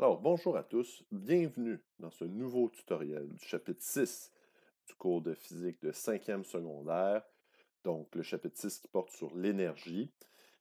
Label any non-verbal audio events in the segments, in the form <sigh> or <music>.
Alors, bonjour à tous, bienvenue dans ce nouveau tutoriel du chapitre 6 du cours de physique de 5e secondaire, donc le chapitre 6 qui porte sur l'énergie.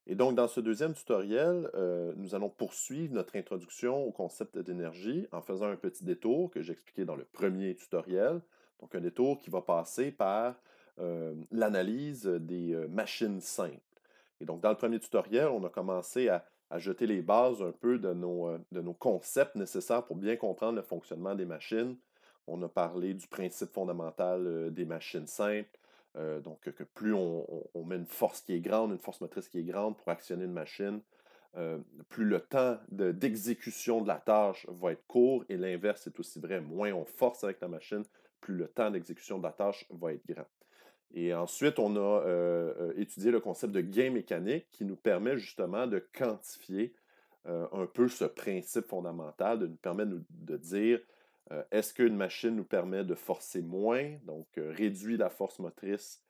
Et donc, dans ce deuxième tutoriel, euh, nous allons poursuivre notre introduction au concept d'énergie en faisant un petit détour que j'expliquais dans le premier tutoriel, donc un détour qui va passer par euh, l'analyse des euh, machines simples. Et donc, dans le premier tutoriel, on a commencé à à jeter les bases un peu de nos, euh, de nos concepts nécessaires pour bien comprendre le fonctionnement des machines. On a parlé du principe fondamental euh, des machines simples, euh, donc que plus on, met une force qui est grande, une force motrice qui est grande pour actionner une machine, plus le temps d'exécution de, de, la tâche va être court et l'inverse est aussi vrai. Moins on force avec la machine, plus le temps d'exécution de la tâche va être grand. Et ensuite, on a euh, euh, étudié le concept de gain mécanique qui nous permet justement de quantifier euh, un peu ce principe fondamental, de nous permettre de, dire est-ce qu'une machine nous permet de forcer moins, donc réduit la force motrice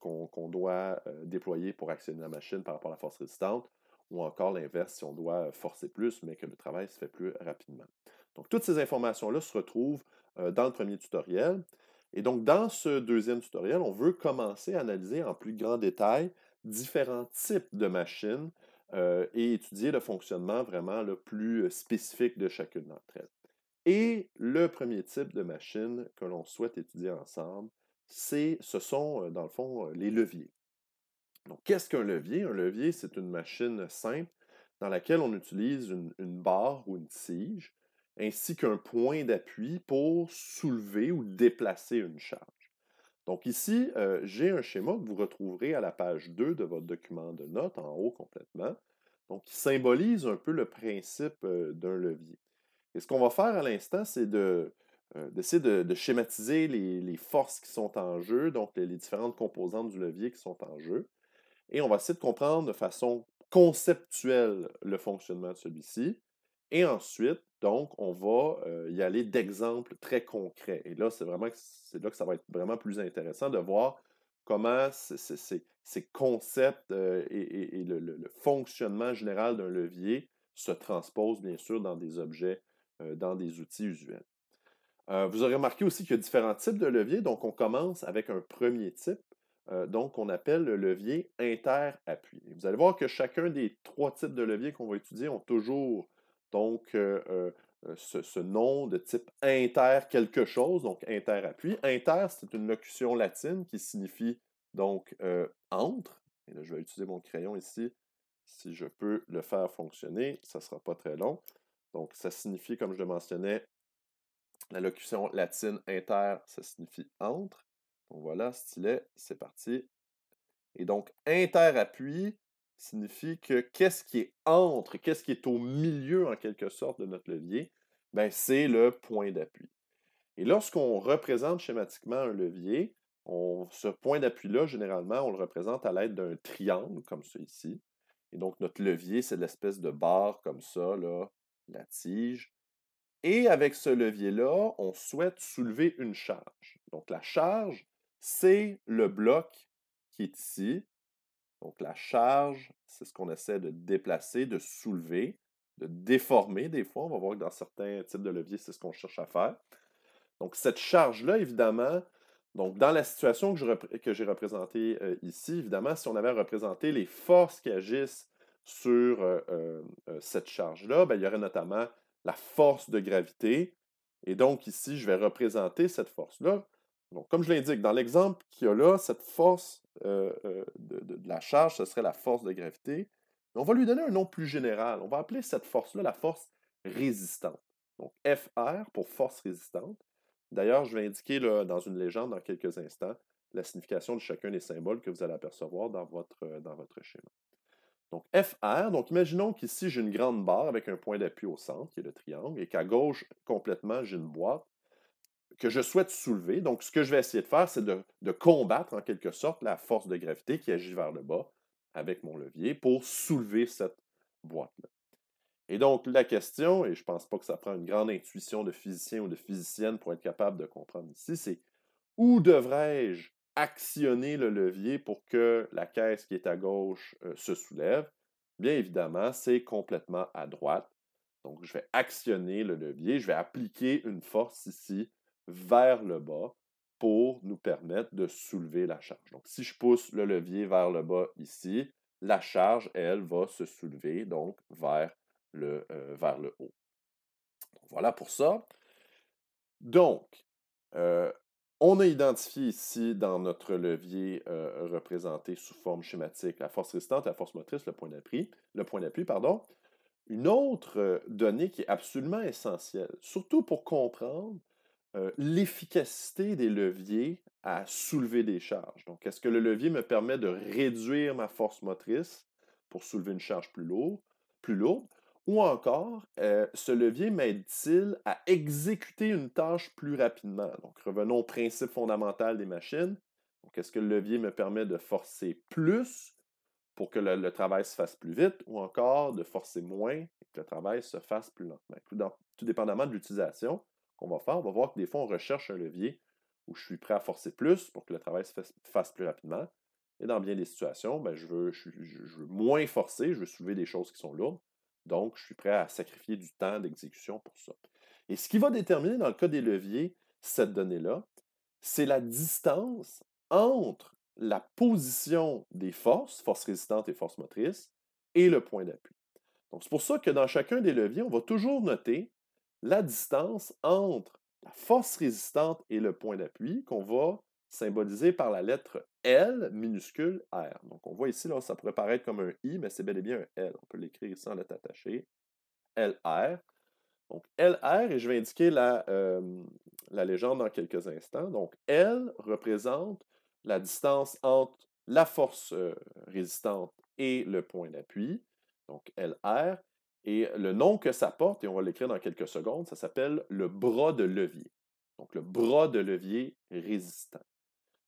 qu'on doit déployer pour actionner la machine par rapport à la force résistante, ou encore l'inverse, si on doit forcer plus, mais que le travail se fait plus rapidement. Donc, toutes ces informations-là se retrouvent dans le premier tutoriel. Et donc, dans ce deuxième tutoriel, on veut commencer à analyser en plus grand détail différents types de machines euh, et étudier le fonctionnement vraiment le plus euh, spécifique de chacune d'entre elles. Et le premier type de machine que l'on souhaite étudier ensemble, ce sont, euh, dans le fond, les leviers. Donc, qu'est-ce qu'un levier? Un levier, c'est une machine simple dans laquelle on utilise une, une barre ou une tige ainsi qu'un point d'appui pour soulever ou déplacer une charge. Donc ici, euh, j'ai un schéma que vous retrouverez à la page 2 de votre document de notes, en haut complètement, donc qui symbolise un peu le principe euh, d'un levier. Et ce qu'on va faire à l'instant, c'est euh, d'essayer de, schématiser les, forces qui sont en jeu, donc les, différentes composantes du levier qui sont en jeu. Et on va essayer de comprendre de façon conceptuelle le fonctionnement de celui-ci. Et ensuite, donc, on va y aller d'exemples très concrets. Et là, c'est vraiment c'est là que ça va être vraiment plus intéressant de voir comment ces concepts et, le, fonctionnement général d'un levier se transposent bien sûr dans des objets, dans des outils usuels. vous aurez remarqué aussi qu'il y a différents types de leviers. Donc, on commence avec un premier type, donc qu'on appelle le levier inter Vous allez voir que chacun des trois types de leviers qu'on va étudier ont toujours donc, euh, euh, euh, ce, nom de type inter quelque chose, donc inter appui. Inter, c'est une locution latine qui signifie donc entre. Et je vais utiliser mon crayon ici. Si je peux le faire fonctionner, ça ne sera pas très long. Donc, ça signifie, comme je le mentionnais, la locution latine inter, ça signifie entre. Donc voilà, stylet, c'est parti. Et donc, inter-appui, signifie que qu'est-ce qui est entre, qu'est-ce qui est au milieu en quelque sorte de notre levier, ben, c'est le point d'appui. Et lorsqu'on représente schématiquement un levier, ce point d'appui-là, généralement, on le représente à l'aide d'un triangle, comme ça ici. Et donc, notre levier, c'est l'espèce de barre comme ça, la tige. Et avec ce levier-là, on souhaite soulever une charge. Donc, la charge, c'est le bloc qui est ici, donc la charge, c'est ce qu'on essaie de déplacer, de soulever, de déformer des fois. On va voir que dans certains types de leviers, c'est ce qu'on cherche à faire. Donc cette charge-là, évidemment, donc dans la situation que j'ai représentée euh, ici, évidemment, si on avait représenté les forces qui agissent sur euh, euh, cette charge-là, ben, il y aurait notamment la force de gravité. Et donc ici, je vais représenter cette force-là donc, comme je l'indique, dans l'exemple qu'il y a là, cette force euh, euh, de, la charge, ce serait la force de gravité. on va lui donner un nom plus général. On va appeler cette force-là la force résistante. Donc FR pour force résistante. D'ailleurs, je vais indiquer dans une légende dans quelques instants la signification de chacun des symboles que vous allez apercevoir dans votre, euh, dans votre schéma. Donc FR, donc imaginons qu'ici j'ai une grande barre avec un point d'appui au centre, qui est le triangle, et qu'à gauche, complètement, j'ai une boîte que je souhaite soulever. Donc, ce que je vais essayer de faire, c'est de, combattre en quelque sorte la force de gravité qui agit vers le bas avec mon levier pour soulever cette boîte-là. Et donc, la question, et je ne pense pas que ça prend une grande intuition de physicien ou de physicienne pour être capable de comprendre ici, c'est où devrais-je actionner le levier pour que la caisse qui est à gauche euh, se soulève? Bien évidemment, c'est complètement à droite. Donc, je vais actionner le levier, je vais appliquer une force ici vers le bas pour nous permettre de soulever la charge. Donc, si je pousse le levier vers le bas ici, la charge, elle, va se soulever donc vers le, euh, vers le haut. voilà pour ça. Donc, euh, on a identifié ici dans notre levier euh, représenté sous forme schématique la force résistante, la force motrice, le point d'appui, le point d'appui, pardon. Une autre donnée qui est absolument essentielle, surtout pour comprendre euh, l'efficacité des leviers à soulever des charges. Donc, est-ce que le levier me permet de réduire ma force motrice pour soulever une charge plus lourde, plus ou encore, euh, ce levier m'aide-t-il à exécuter une tâche plus rapidement? Donc, revenons au principe fondamental des machines. Donc, est-ce que le levier me permet de forcer plus pour que le, travail se fasse plus vite ou encore de forcer moins et que le travail se fasse plus lentement? tout dépendamment de l'utilisation qu'on va faire, on va voir que des fois, on recherche un levier où je suis prêt à forcer plus pour que le travail se fasse plus rapidement. Et dans bien des situations, ben, je, veux, moins forcer, je veux soulever des choses qui sont lourdes. Donc, je suis prêt à sacrifier du temps d'exécution pour ça. Et ce qui va déterminer, dans le cas des leviers, cette donnée-là, c'est la distance entre la position des forces, forces résistantes et force motrice, et le point d'appui. Donc, c'est pour ça que dans chacun des leviers, on va toujours noter la distance entre la force résistante et le point d'appui qu'on va symboliser par la lettre L minuscule R. Donc on voit ici, là, ça pourrait paraître comme un I, mais c'est bel et bien un L. On peut l'écrire sans l'être attaché. LR. Donc LR, et je vais indiquer la, euh, la légende dans quelques instants. Donc L représente la distance entre la force euh, résistante et le point d'appui. Donc LR. Et le nom que ça porte, et on va l'écrire dans quelques secondes, ça s'appelle le bras de levier. Donc le bras de levier résistant.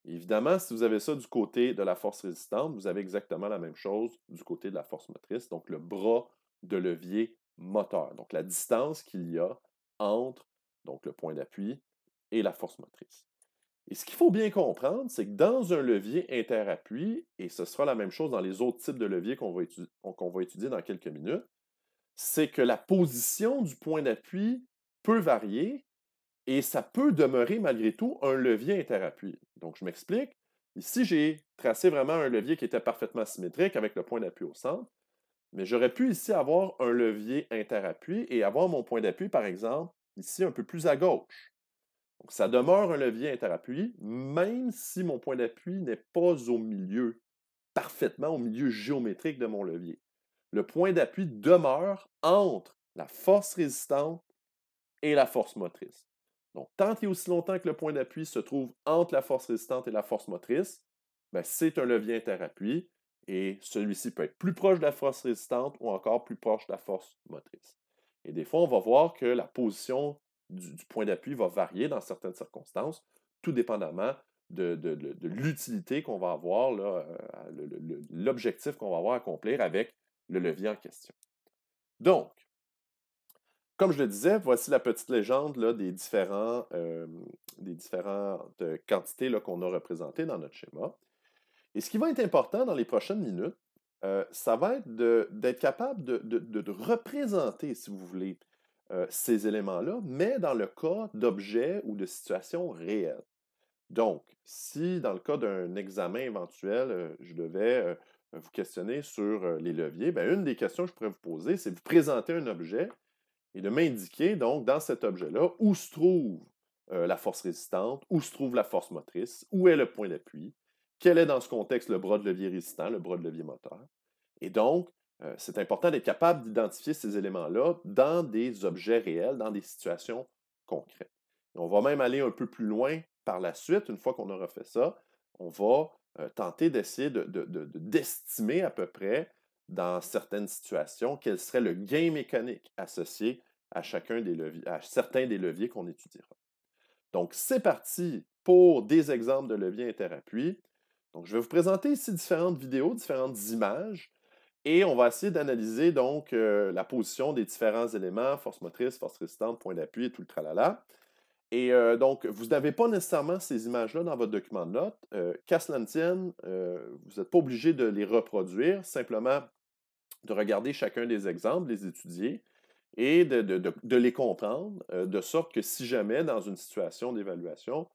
Évidemment, si vous avez ça du côté de la force résistante, vous avez exactement la même chose du côté de la force motrice, donc le bras de levier moteur. Donc la distance qu'il y a entre donc le point d'appui et la force motrice. Et ce qu'il faut bien comprendre, c'est que dans un levier interappui, et ce sera la même chose dans les autres types de leviers qu'on qu'on va étudier dans quelques minutes, c'est que la position du point d'appui peut varier et ça peut demeurer malgré tout un levier interappui. Donc, je m'explique. Ici, j'ai tracé vraiment un levier qui était parfaitement symétrique avec le point d'appui au centre, mais j'aurais pu ici avoir un levier interappui et avoir mon point d'appui, par exemple, ici un peu plus à gauche. Donc, ça demeure un levier interappui, même si mon point d'appui n'est pas au milieu, parfaitement au milieu géométrique de mon levier le point d'appui demeure entre la force résistante et la force motrice. Donc, tant et aussi longtemps que le point d'appui se trouve entre la force résistante et la force motrice, ben, c'est un levier interappui et celui-ci peut être plus proche de la force résistante ou encore plus proche de la force motrice. Et des fois, on va voir que la position du, point d'appui va varier dans certaines circonstances, tout dépendamment de l'utilité qu'on va avoir, euh, l'objectif qu'on va avoir à accomplir avec le levier en question. Donc, comme je le disais, voici la petite légende des, différents, des, différentes quantités qu'on a représentées dans notre schéma. Et ce qui va être important dans les prochaines minutes, ça va être d'être capable de, représenter, si vous voulez, ces éléments-là, mais dans le cas d'objets ou de situations réelles. Donc, si dans le cas d'un examen éventuel, je devais euh, vous questionner sur euh, les leviers, ben, une des questions que je pourrais vous poser, c'est de vous présenter un objet et de m'indiquer, donc, dans cet objet-là, où se trouve euh, la force résistante, où se trouve la force motrice, où est le point d'appui, quel est dans ce contexte le bras de levier résistant, le bras de levier moteur. Et donc, c'est important d'être capable d'identifier ces éléments-là dans des objets réels, dans des situations concrètes. on va même aller un peu plus loin par la suite, une fois qu'on aura fait ça, on va euh, tenter d'essayer d'estimer de, de, à peu près, dans certaines situations, quel serait le gain mécanique associé à chacun des leviers, à certains des leviers qu'on étudiera. Donc, c'est parti pour des exemples de leviers interappui. Donc, je vais vous présenter ici différentes vidéos, différentes images, et on va essayer d'analyser donc euh, la position des différents éléments, force motrice, force résistante, point d'appui et tout le tralala. Et euh, donc, vous n'avez pas nécessairement ces images-là dans votre document de euh, notes. Qu'à cela ne euh, vous n'êtes pas obligé de les reproduire, simplement de regarder chacun des exemples, les étudier et de, les comprendre, de sorte que si jamais dans une situation d'évaluation,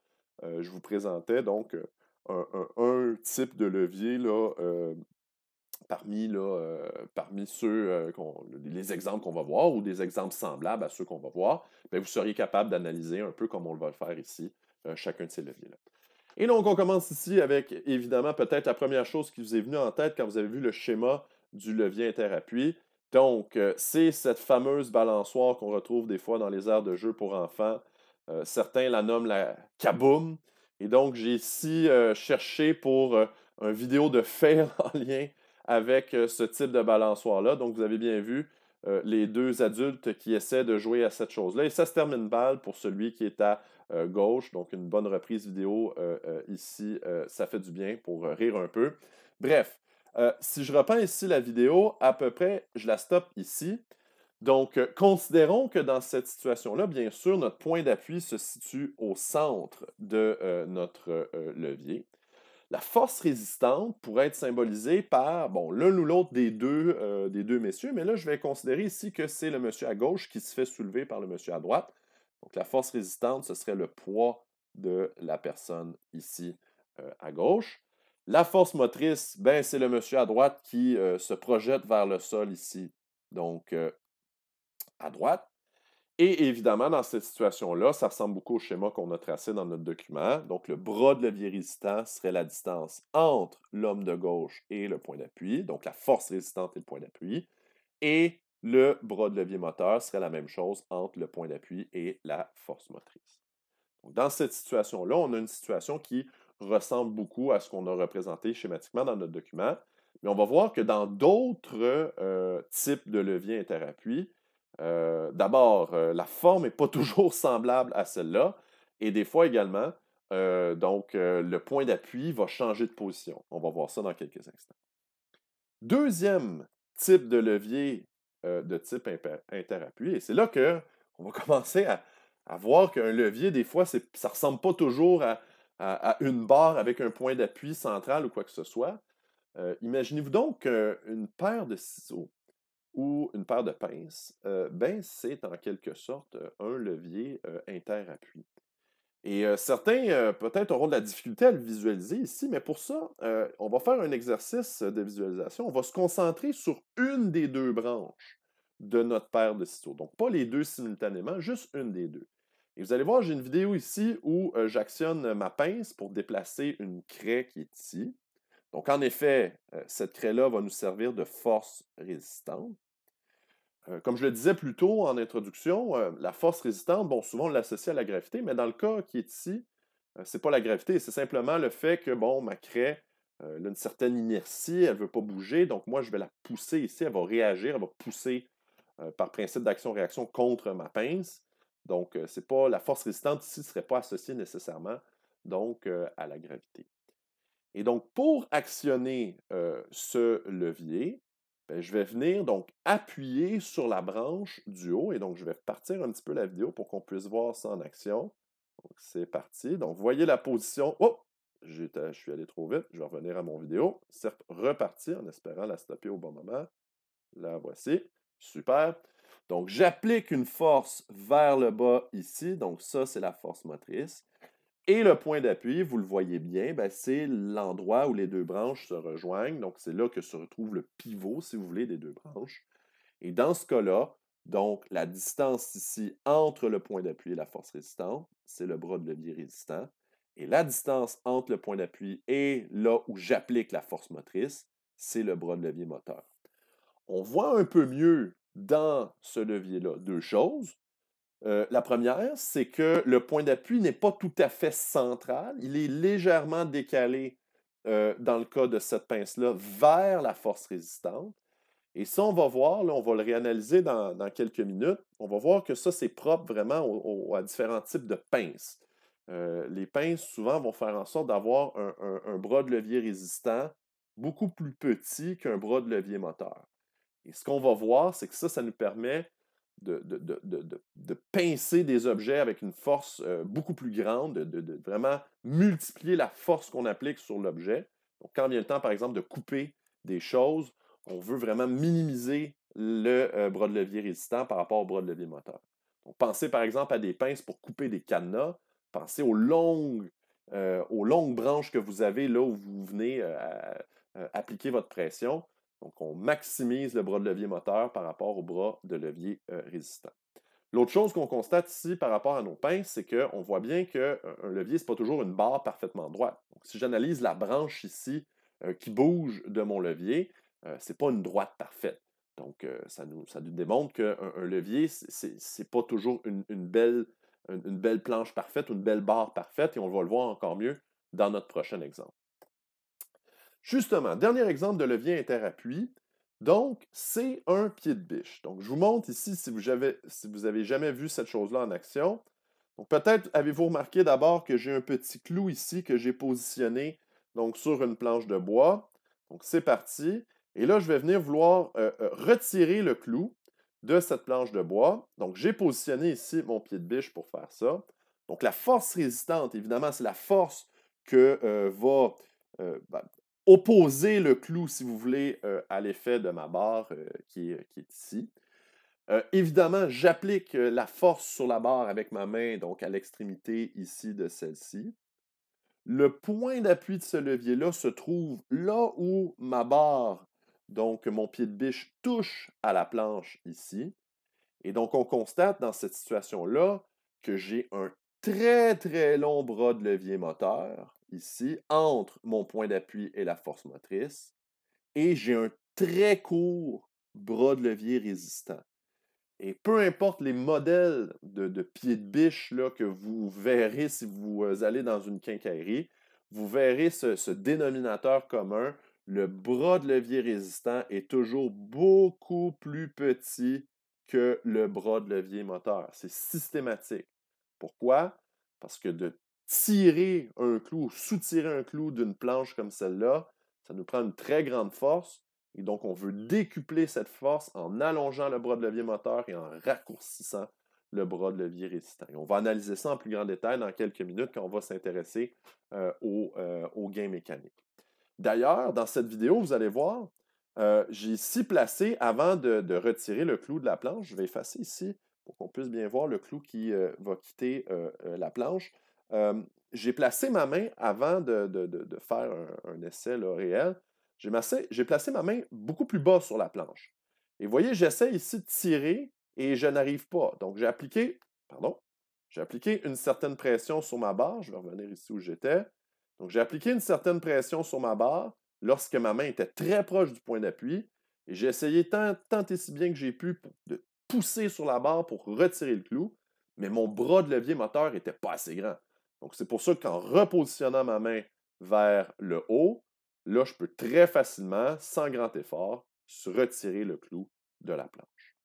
je vous présentais donc un, un, type de levier là, euh, parmi, ceux, euh, les exemples qu'on va voir ou des exemples semblables à ceux qu'on va voir, ben, vous seriez capable d'analyser un peu comme on va le faire ici, euh, chacun de ces leviers-là. Et donc, on commence ici avec, évidemment, peut-être la première chose qui vous est venue en tête quand vous avez vu le schéma du levier interappui. Donc, c'est cette fameuse balançoire qu'on retrouve des fois dans les aires de jeu pour enfants. certains la nomment la kaboom. Et donc, j'ai ici cherché pour une vidéo de <laughs> faire en lien avec euh, ce type de balançoire-là. Donc, vous avez bien vu euh, les deux adultes qui essaient de jouer à cette chose-là. Et ça se termine mal pour celui qui est à euh, gauche. Donc, une bonne reprise vidéo ici, ça fait du bien pour rire un peu. Bref, si je reprends ici la vidéo, à peu près, je la stoppe ici. Donc, considérons que dans cette situation-là, bien sûr, notre point d'appui se situe au centre de notre levier. La force résistante pourrait être symbolisée par bon, l'un ou l'autre des, deux, euh, des deux messieurs, mais là, je vais considérer ici que c'est le monsieur à gauche qui se fait soulever par le monsieur à droite. Donc, la force résistante, ce serait le poids de la personne ici euh, à gauche. La force motrice, ben, c'est le monsieur à droite qui euh, se projette vers le sol ici, donc à droite. Et évidemment, dans cette situation-là, ça ressemble beaucoup au schéma qu'on a tracé dans notre document. Donc, le bras de levier résistant serait la distance entre l'homme de gauche et le point d'appui, donc la force résistante et le point d'appui. Et le bras de levier moteur serait la même chose entre le point d'appui et la force motrice. dans cette situation-là, on a une situation qui ressemble beaucoup à ce qu'on a représenté schématiquement dans notre document. Mais on va voir que dans d'autres euh, types de leviers interappui, euh, d'abord, euh, la forme n'est pas <laughs> toujours semblable à celle-là, et des fois également, euh, donc le point d'appui va changer de position. On va voir ça dans quelques instants. Deuxième type de levier de type interappui, et c'est là qu'on on va <laughs> commencer à, voir qu'un levier, des fois, ça ne ressemble pas toujours à, à, une barre avec un point d'appui central ou quoi que ce soit. Imaginez-vous donc une paire de ciseaux ou une paire de pinces, euh, ben c'est en quelque sorte euh, un levier euh, interappui. Et certains, peut-être, auront de la difficulté à le visualiser ici, mais pour ça, on va faire un exercice de visualisation. On va se concentrer sur une des deux branches de notre paire de ciseaux. Donc, pas les deux simultanément, juste une des deux. Et vous allez voir, j'ai une vidéo ici où j'actionne ma pince pour déplacer une craie qui est ici. Donc, en effet, cette craie-là va nous servir de force résistante. Euh, comme je le disais plus tôt en introduction, euh, la force résistante, bon, souvent on l'associe à la gravité, mais dans le cas qui est ici, ce euh, c'est pas la gravité, c'est simplement le fait que, bon, ma craie a une certaine inertie, elle ne veut pas bouger, donc moi je vais la pousser ici, elle va réagir, elle va pousser par principe d'action-réaction contre ma pince. Donc, c'est pas la force résistante ici ne serait pas associée nécessairement donc, à la gravité. Et donc, pour actionner ce levier, ben, je vais venir donc appuyer sur la branche du haut et donc je vais repartir un petit peu la vidéo pour qu'on puisse voir ça en action. c'est parti. Donc voyez la position. Oh! Je suis allé trop vite. Je vais revenir à mon vidéo. Certes, reparti en espérant la stopper au bon moment. La voici. Super. Donc j'applique une force vers le bas ici. Donc ça, c'est la force motrice. Et le point d'appui, vous le voyez bien, ben, c'est l'endroit où les deux branches se rejoignent. Donc, c'est là que se retrouve le pivot, si vous voulez, des deux branches. Et dans ce cas-là, donc, la distance ici entre le point d'appui et la force résistante, c'est le bras de levier résistant. Et la distance entre le point d'appui et là où j'applique la force motrice, c'est le bras de levier moteur. On voit un peu mieux dans ce levier-là deux choses. Euh, la première, c'est que le point d'appui n'est pas tout à fait central, il est légèrement décalé euh, dans le cas de cette pince-là vers la force résistante. Et ça, on va voir, là, on va le réanalyser dans, quelques minutes, on va voir que ça, c'est propre vraiment à différents types de pinces. Euh, les pinces, souvent, vont faire en sorte d'avoir un bras de levier résistant beaucoup plus petit qu'un bras de levier moteur. Et ce qu'on va voir, c'est que ça, ça nous permet de, de, pincer des objets avec une force beaucoup plus grande, de, vraiment multiplier la force qu'on applique sur l'objet. Donc, quand vient le temps, par exemple, de couper des choses, on veut vraiment minimiser le bras de levier résistant par rapport au bras de levier moteur. Donc, pensez par exemple à des pinces pour couper des cadenas. Pensez aux longues, aux longues branches que vous avez là où vous venez appliquer votre pression. Donc, on maximise le bras de levier moteur par rapport au bras de levier euh, résistant. L'autre chose qu'on constate ici par rapport à nos pinces, c'est qu'on voit bien qu'un euh, levier, ce n'est pas toujours une barre parfaitement droite. Donc, si j'analyse la branche ici euh, qui bouge de mon levier, c'est ce n'est pas une droite parfaite. Donc, ça, nous, démontre qu'un levier, ce n'est pas toujours une, belle, une belle planche parfaite ou une belle barre parfaite, et on va le voir encore mieux dans notre prochain exemple. Justement, dernier exemple de levier interappui. Donc, c'est un pied de biche. Donc, je vous montre ici si vous avez, jamais vu cette chose-là en action. Donc, peut-être avez-vous remarqué d'abord que j'ai un petit clou ici que j'ai positionné donc, sur une planche de bois. Donc, c'est parti. Et là, je vais venir vouloir euh, euh, retirer le clou de cette planche de bois. Donc, j'ai positionné ici mon pied de biche pour faire ça. Donc, la force résistante, évidemment, c'est la force que euh, va ben, opposer le clou, si vous voulez, euh, à l'effet de ma barre euh, qui, est, ici. Euh, évidemment, j'applique la force sur la barre avec ma main, donc à l'extrémité ici de celle-ci. Le point d'appui de ce levier-là se trouve là où ma barre, donc mon pied de biche, touche à la planche ici. Et donc, on constate dans cette situation-là que j'ai un très très long bras de levier moteur ici, entre mon point d'appui et la force motrice, et j'ai un très court bras de levier résistant. Et peu importe les modèles de, de pieds de biche là, que vous verrez si vous euh, allez dans une quincaillerie, vous verrez ce, ce dénominateur commun, le bras de levier résistant est toujours beaucoup plus petit que le bras de levier moteur. C'est systématique. Pourquoi? Parce que de tirer un clou, soutirer un clou d'une planche comme celle-là, ça nous prend une très grande force. Et donc, on veut décupler cette force en allongeant le bras de levier moteur et en raccourcissant le bras de levier résistant. on va analyser ça en plus grand détail dans quelques minutes quand on va s'intéresser euh, aux euh, gains mécaniques. D'ailleurs, dans cette vidéo, vous allez voir, euh, j'ai ici placé, avant de, de, retirer le clou de la planche, je vais effacer ici pour qu'on puisse bien voir le clou qui va quitter la planche j'ai placé ma main avant de, faire un, essai réel. J'ai placé ma main beaucoup plus bas sur la planche. Et vous voyez, j'essaie ici de tirer et je n'arrive pas. Donc, j'ai appliqué, pardon, j'ai appliqué une certaine pression sur ma barre. Je vais revenir ici où j'étais. Donc, j'ai appliqué une certaine pression sur ma barre lorsque ma main était très proche du point d'appui. Et j'ai essayé tant, tant et si bien que j'ai pu de pousser sur la barre pour retirer le clou. Mais mon bras de levier moteur n'était pas assez grand. Donc, c'est pour ça qu'en repositionnant ma main vers le haut, là, je peux très facilement, sans grand effort, retirer le clou de la planche.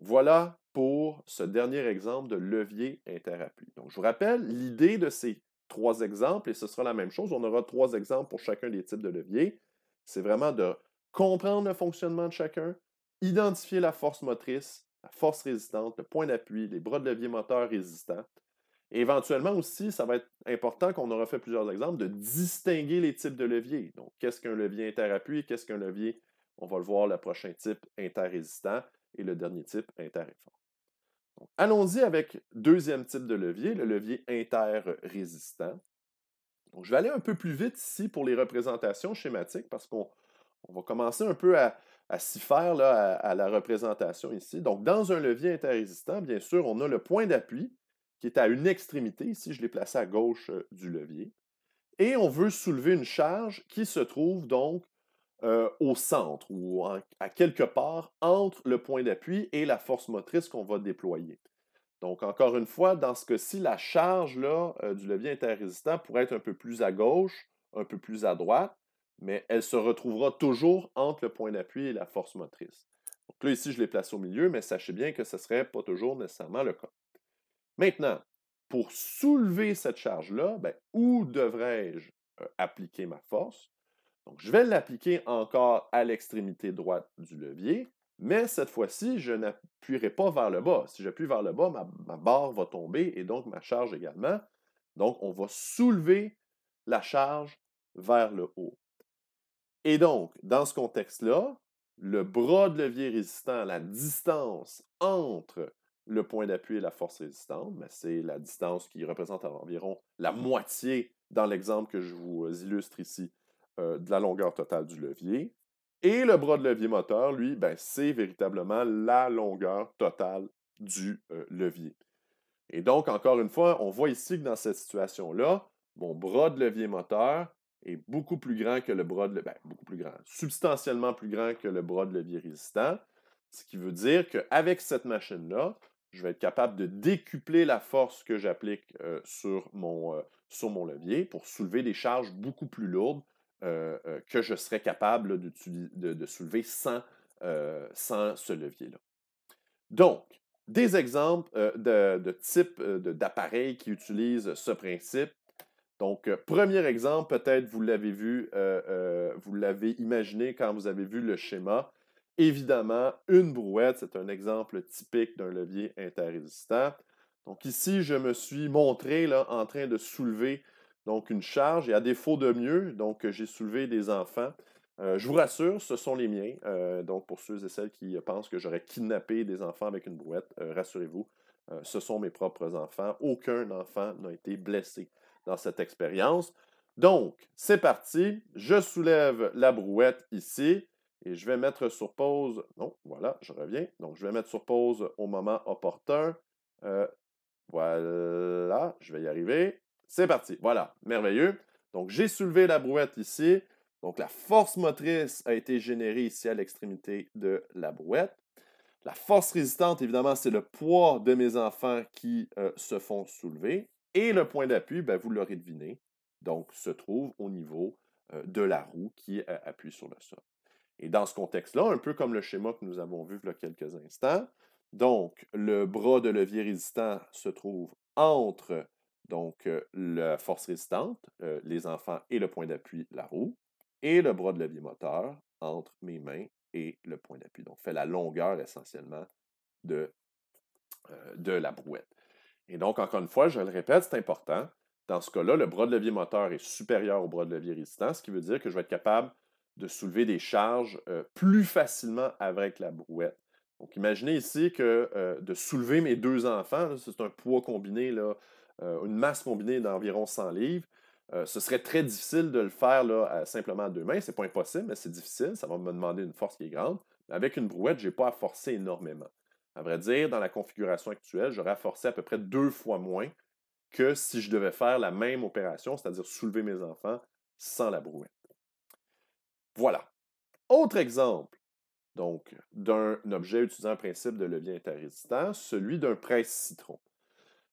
Voilà pour ce dernier exemple de levier interappui. Donc, je vous rappelle l'idée de ces trois exemples, et ce sera la même chose. On aura trois exemples pour chacun des types de levier. C'est vraiment de comprendre le fonctionnement de chacun, identifier la force motrice, la force résistante, le point d'appui, les bras de levier moteur résistants, éventuellement aussi, ça va être important qu'on aura fait plusieurs exemples de distinguer les types de leviers. Donc, qu'est-ce qu'un levier interappui, qu'est-ce qu'un levier, on va le voir, le prochain type interrésistant et le dernier type intereffort. Allons-y avec deuxième type de levier, le levier interrésistant. Donc, je vais aller un peu plus vite ici pour les représentations schématiques parce qu'on va commencer un peu à, s'y faire à, à, la représentation ici. Donc, dans un levier interrésistant, bien sûr, on a le point d'appui qui est à une extrémité. Ici, je l'ai placé à gauche euh, du levier. Et on veut soulever une charge qui se trouve donc euh, au centre ou à quelque part entre le point d'appui et la force motrice qu'on va déployer. Donc, encore une fois, dans ce cas-ci, la charge là, euh, du levier interrésistant pourrait être un peu plus à gauche, un peu plus à droite, mais elle se retrouvera toujours entre le point d'appui et la force motrice. Donc là, ici, je l'ai placé au milieu, mais sachez bien que ce ne serait pas toujours nécessairement le cas. Maintenant, pour soulever cette charge-là, ben, où devrais-je appliquer ma force? Donc, je vais l'appliquer encore à l'extrémité droite du levier, mais cette fois-ci, je n'appuierai pas vers le bas. Si j'appuie vers le bas, ma, ma, barre va tomber et donc ma charge également. Donc, on va soulever la charge vers le haut. Et donc, dans ce contexte-là, le bras de levier résistant, la distance entre le point d'appui et la force résistante, mais c'est la distance qui représente environ la mmh moitié, dans l'exemple que je vous euh, illustre ici, euh, de la longueur totale du levier. Et le bras de levier moteur, lui, ben, c'est véritablement la longueur totale du euh, levier. Et donc, encore une fois, on voit ici que dans cette situation-là, mon bras de levier moteur est beaucoup plus grand que le bras de levier, ben, beaucoup plus grand, substantiellement plus grand que le bras de levier résistant, ce qui veut dire qu'avec cette machine-là, je vais être capable de décupler la force que j'applique euh, euh, sur, mon, levier pour soulever des charges beaucoup plus lourdes euh, que je serais capable de, soulever sans, ce levier-là. Donc, des exemples de, types d'appareils qui utilisent ce principe. Donc, premier exemple, peut-être vous l'avez vu, vous l'avez imaginé quand vous avez vu le schéma. Évidemment, une brouette, c'est un exemple typique d'un levier interrésistant. Donc ici, je me suis montré là, en train de soulever donc une charge et à défaut de mieux, donc j'ai soulevé des enfants. Euh, je vous rassure, ce sont les miens. Euh, donc pour ceux et celles qui pensent que j'aurais kidnappé des enfants avec une brouette, euh, rassurez-vous, ce sont mes propres enfants. Aucun enfant n'a été blessé dans cette expérience. Donc, c'est parti. Je soulève la brouette ici. Et je vais mettre sur pause. Non, oh, voilà, je reviens. Donc, je vais mettre sur pause au moment opportun. Euh, voilà, je vais y arriver. C'est parti. Voilà, merveilleux. Donc, j'ai soulevé la brouette ici. Donc, la force motrice a été générée ici à l'extrémité de la brouette. La force résistante, évidemment, c'est le poids de mes enfants qui euh, se font soulever. Et le point d'appui, ben, vous l'aurez deviné, donc se trouve au niveau euh, de la roue qui appuie sur le sol. Et dans ce contexte-là, un peu comme le schéma que nous avons vu il y a quelques instants, donc le bras de levier résistant se trouve entre donc, euh, la force résistante, euh, les enfants et le point d'appui, la roue, et le bras de levier moteur entre mes mains et le point d'appui. Donc, fait la longueur essentiellement de, euh, de la brouette. Et donc, encore une fois, je le répète, c'est important. Dans ce cas-là, le bras de levier moteur est supérieur au bras de levier résistant, ce qui veut dire que je vais être capable de soulever des charges plus facilement avec la brouette. Donc imaginez ici que de soulever mes deux enfants, c'est un poids combiné, là, une masse combinée d'environ 100 livres, ce serait très difficile de le faire là, simplement à deux mains. Ce n'est pas impossible, mais c'est difficile. Ça va me demander une force qui est grande. avec une brouette, je n'ai pas à forcer énormément. À vrai dire, dans la configuration actuelle, j'aurais à forcer à peu près deux fois moins que si je devais faire la même opération, c'est-à-dire soulever mes enfants sans la brouette. Voilà. Autre exemple, donc, d'un objet utilisant le principe de levier interrésistant, celui d'un presse-citron.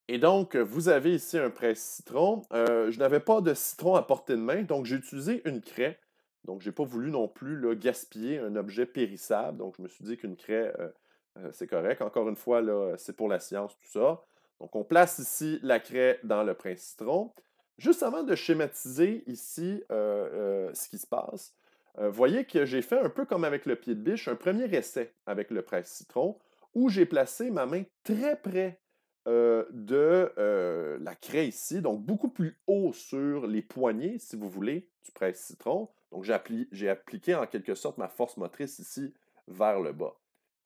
Et donc, vous avez ici un presse-citron. Euh, je n'avais pas de citron à portée de main, donc j'ai utilisé une craie. Donc, je n'ai pas voulu non plus le gaspiller un objet périssable. Donc, je me suis dit qu'une craie, euh, euh, c'est correct. Encore une fois, c'est pour la science, tout ça. Donc, on place ici la craie dans le presse-citron. Juste avant de schématiser ici ce qui se passe, euh, voyez que j'ai fait un peu comme avec le pied de biche, un premier essai avec le presse citron, où j'ai placé ma main très près euh, de euh, la craie ici, donc beaucoup plus haut sur les poignets, si vous voulez, du presse citron. Donc j'ai appliqué en quelque sorte ma force motrice ici vers le bas.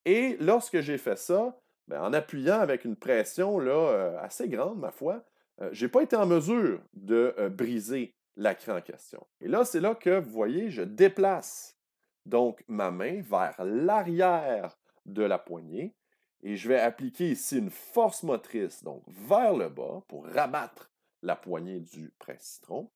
Et lorsque j'ai fait ça, ben, en appuyant avec une pression là, assez grande, ma foi, je n'ai pas été en mesure de briser la craie en question. Et là, c'est là que, vous voyez, je déplace donc ma main vers l'arrière de la poignée et je vais appliquer ici une force motrice, donc vers le bas, pour rabattre la poignée du presse-citron.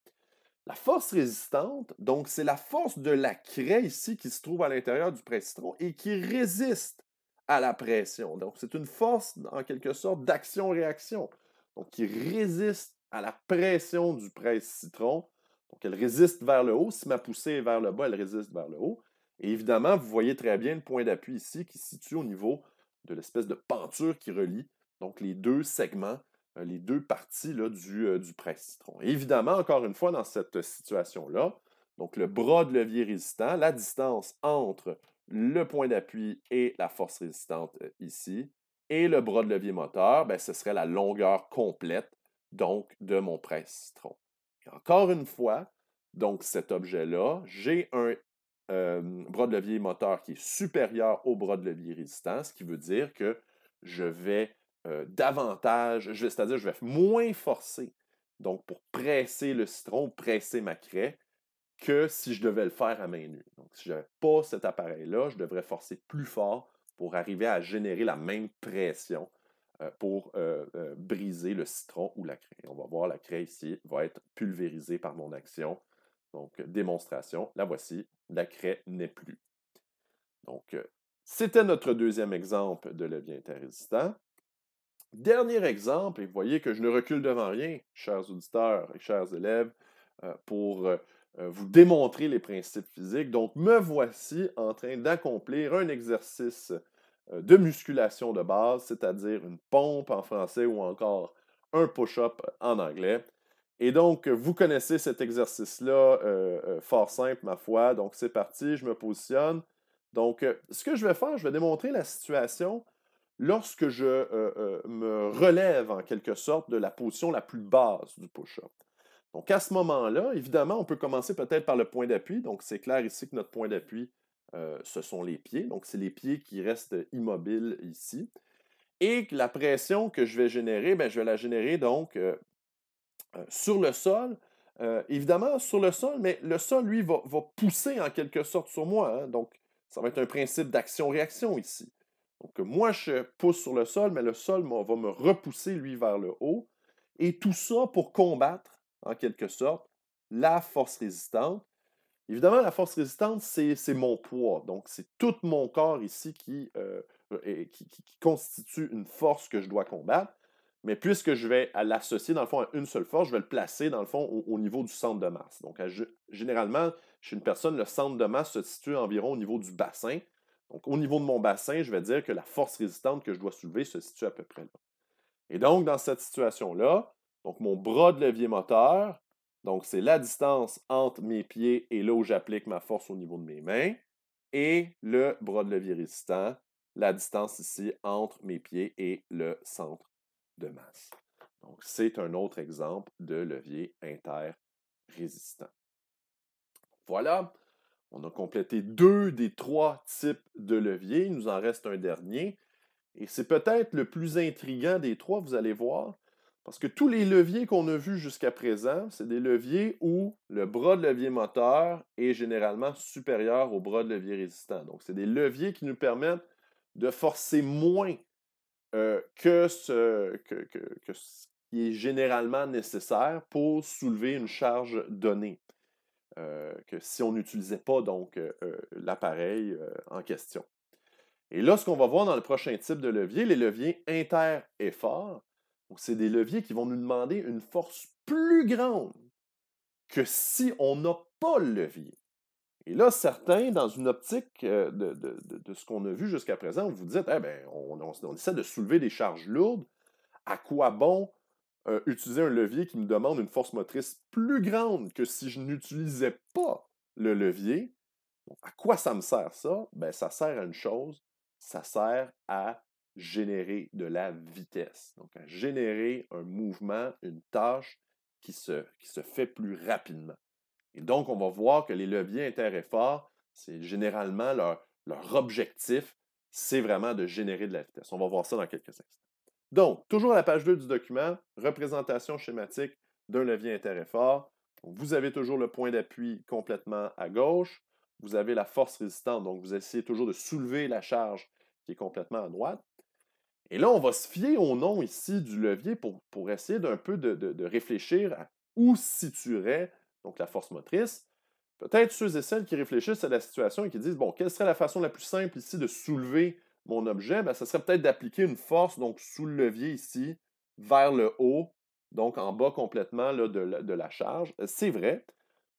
La force résistante, donc c'est la force de la craie ici qui se trouve à l'intérieur du presse-citron et qui résiste à la pression. Donc c'est une force en quelque sorte d'action-réaction, donc qui résiste à la pression du presse-citron. Donc, elle résiste vers le haut. Si ma poussée est vers le bas, elle résiste vers le haut. Et évidemment, vous voyez très bien le point d'appui ici qui se situe au niveau de l'espèce de penture qui relie donc les deux segments, euh, les deux parties là, du, euh, du presse-citron. Évidemment, encore une fois, dans cette situation-là, donc le bras de levier résistant, la distance entre le point d'appui et la force résistante euh, ici, et le bras de levier moteur, ben, ce serait la longueur complète donc de mon presse citron. encore une fois, donc cet objet-là, j'ai un bras de levier moteur qui est supérieur au bras de levier résistant, ce qui veut dire que je vais davantage, c'est-à-dire je vais moins forcer, donc pour presser le citron, presser ma craie, que si je devais le faire à main nue. Donc si je n'avais pas cet appareil-là, je devrais forcer plus fort pour arriver à générer la même pression euh, pour euh, euh, briser le citron ou la craie. On va voir la craie ici va être pulvérisée par mon action. Donc, démonstration, la voici, la craie n'est plus. Donc, c'était notre deuxième exemple de levier interrésistant. Dernier exemple, et vous voyez que je ne recule devant rien, chers auditeurs et chers élèves, pour vous démontrer les principes physiques. Donc, me voici en train d'accomplir un exercice euh, de musculation de base, c'est-à-dire une pompe en français ou encore un push-up en anglais. Et donc, vous connaissez cet exercice-là, euh, euh, fort simple, ma foi. Donc, c'est parti, je me positionne. Donc, ce que je vais faire, je vais démontrer la situation lorsque je me relève en quelque sorte de la position la plus basse du push-up. Donc, à ce moment-là, évidemment, on peut commencer peut-être par le point d'appui. Donc, c'est clair ici que notre point d'appui, euh, ce sont les pieds. Donc, c'est les pieds qui restent immobiles ici. Et la pression que je vais générer, ben, je vais la générer donc euh, euh, sur le sol. évidemment, sur le sol, mais le sol, lui, va, pousser en quelque sorte sur moi. Hein. Donc, ça va être un principe d'action-réaction ici. Donc, moi, je pousse sur le sol, mais le sol va me repousser, lui, vers le haut. Et tout ça pour combattre, en quelque sorte, la force résistante Évidemment, la force résistante, c'est mon poids. Donc, c'est tout mon corps ici euh, qui, constitue une force que je dois combattre. Mais puisque je vais l'associer, dans le fond, à une seule force, je vais le placer, dans le fond, au, niveau du centre de masse. Donc, généralement, chez une personne, le centre de masse se situe environ au niveau du bassin. Donc, au niveau de mon bassin, je vais dire que la force résistante que je dois soulever se situe à peu près là. Et donc, dans cette situation-là, donc mon bras de levier moteur donc, c'est la distance entre mes pieds et là où j'applique ma force au niveau de mes mains, et le bras de levier résistant, la distance ici entre mes pieds et le centre de masse. Donc, c'est un autre exemple de levier interrésistant. Voilà, on a complété deux des trois types de leviers. Il nous en reste un dernier. Et c'est peut-être le plus intriguant des trois, vous allez voir, parce que tous les leviers qu'on a vus jusqu'à présent, c'est des leviers où le bras de levier moteur est généralement supérieur au bras de levier résistant. Donc, c'est des leviers qui nous permettent de forcer moins euh, que, ce, qui est généralement nécessaire pour soulever une charge donnée. Euh, que si on n'utilisait pas donc euh, l'appareil en question. Et là, ce qu'on va voir dans le prochain type de levier, les leviers inter-efforts, c'est des leviers qui vont nous demander une force plus grande que si on n'a pas le levier. Et là, certains, dans une optique euh, de, ce qu'on a vu jusqu'à présent, vous dites, eh ben, on, essaie de soulever des charges lourdes, à quoi bon euh, utiliser un levier qui me demande une force motrice plus grande que si je n'utilisais pas le levier? À quoi ça me sert ça? Ben, ça sert à une chose, ça sert à générer de la vitesse. Donc, à générer un mouvement, une tâche qui se, fait plus rapidement. Et donc, on va voir que les leviers inter forts c'est généralement leur, leur objectif, c'est vraiment de générer de la vitesse. On va voir ça dans quelques instants. Donc, toujours à la page 2 du document, représentation schématique d'un levier intérêt fort Vous avez toujours le point d'appui complètement à gauche. Vous avez la force résistante, donc vous essayez toujours de soulever la charge qui est complètement à droite. Et là, on va se fier au nom ici du levier pour, essayer d'un peu de, réfléchir à où se situerait donc, la force motrice. Peut-être ceux et celles qui réfléchissent à la situation et qui disent, bon, quelle serait la façon la plus simple ici de soulever mon objet? Ben, ce serait peut-être d'appliquer une force donc, sous le levier ici, vers le haut, donc en bas complètement de, la charge. C'est vrai,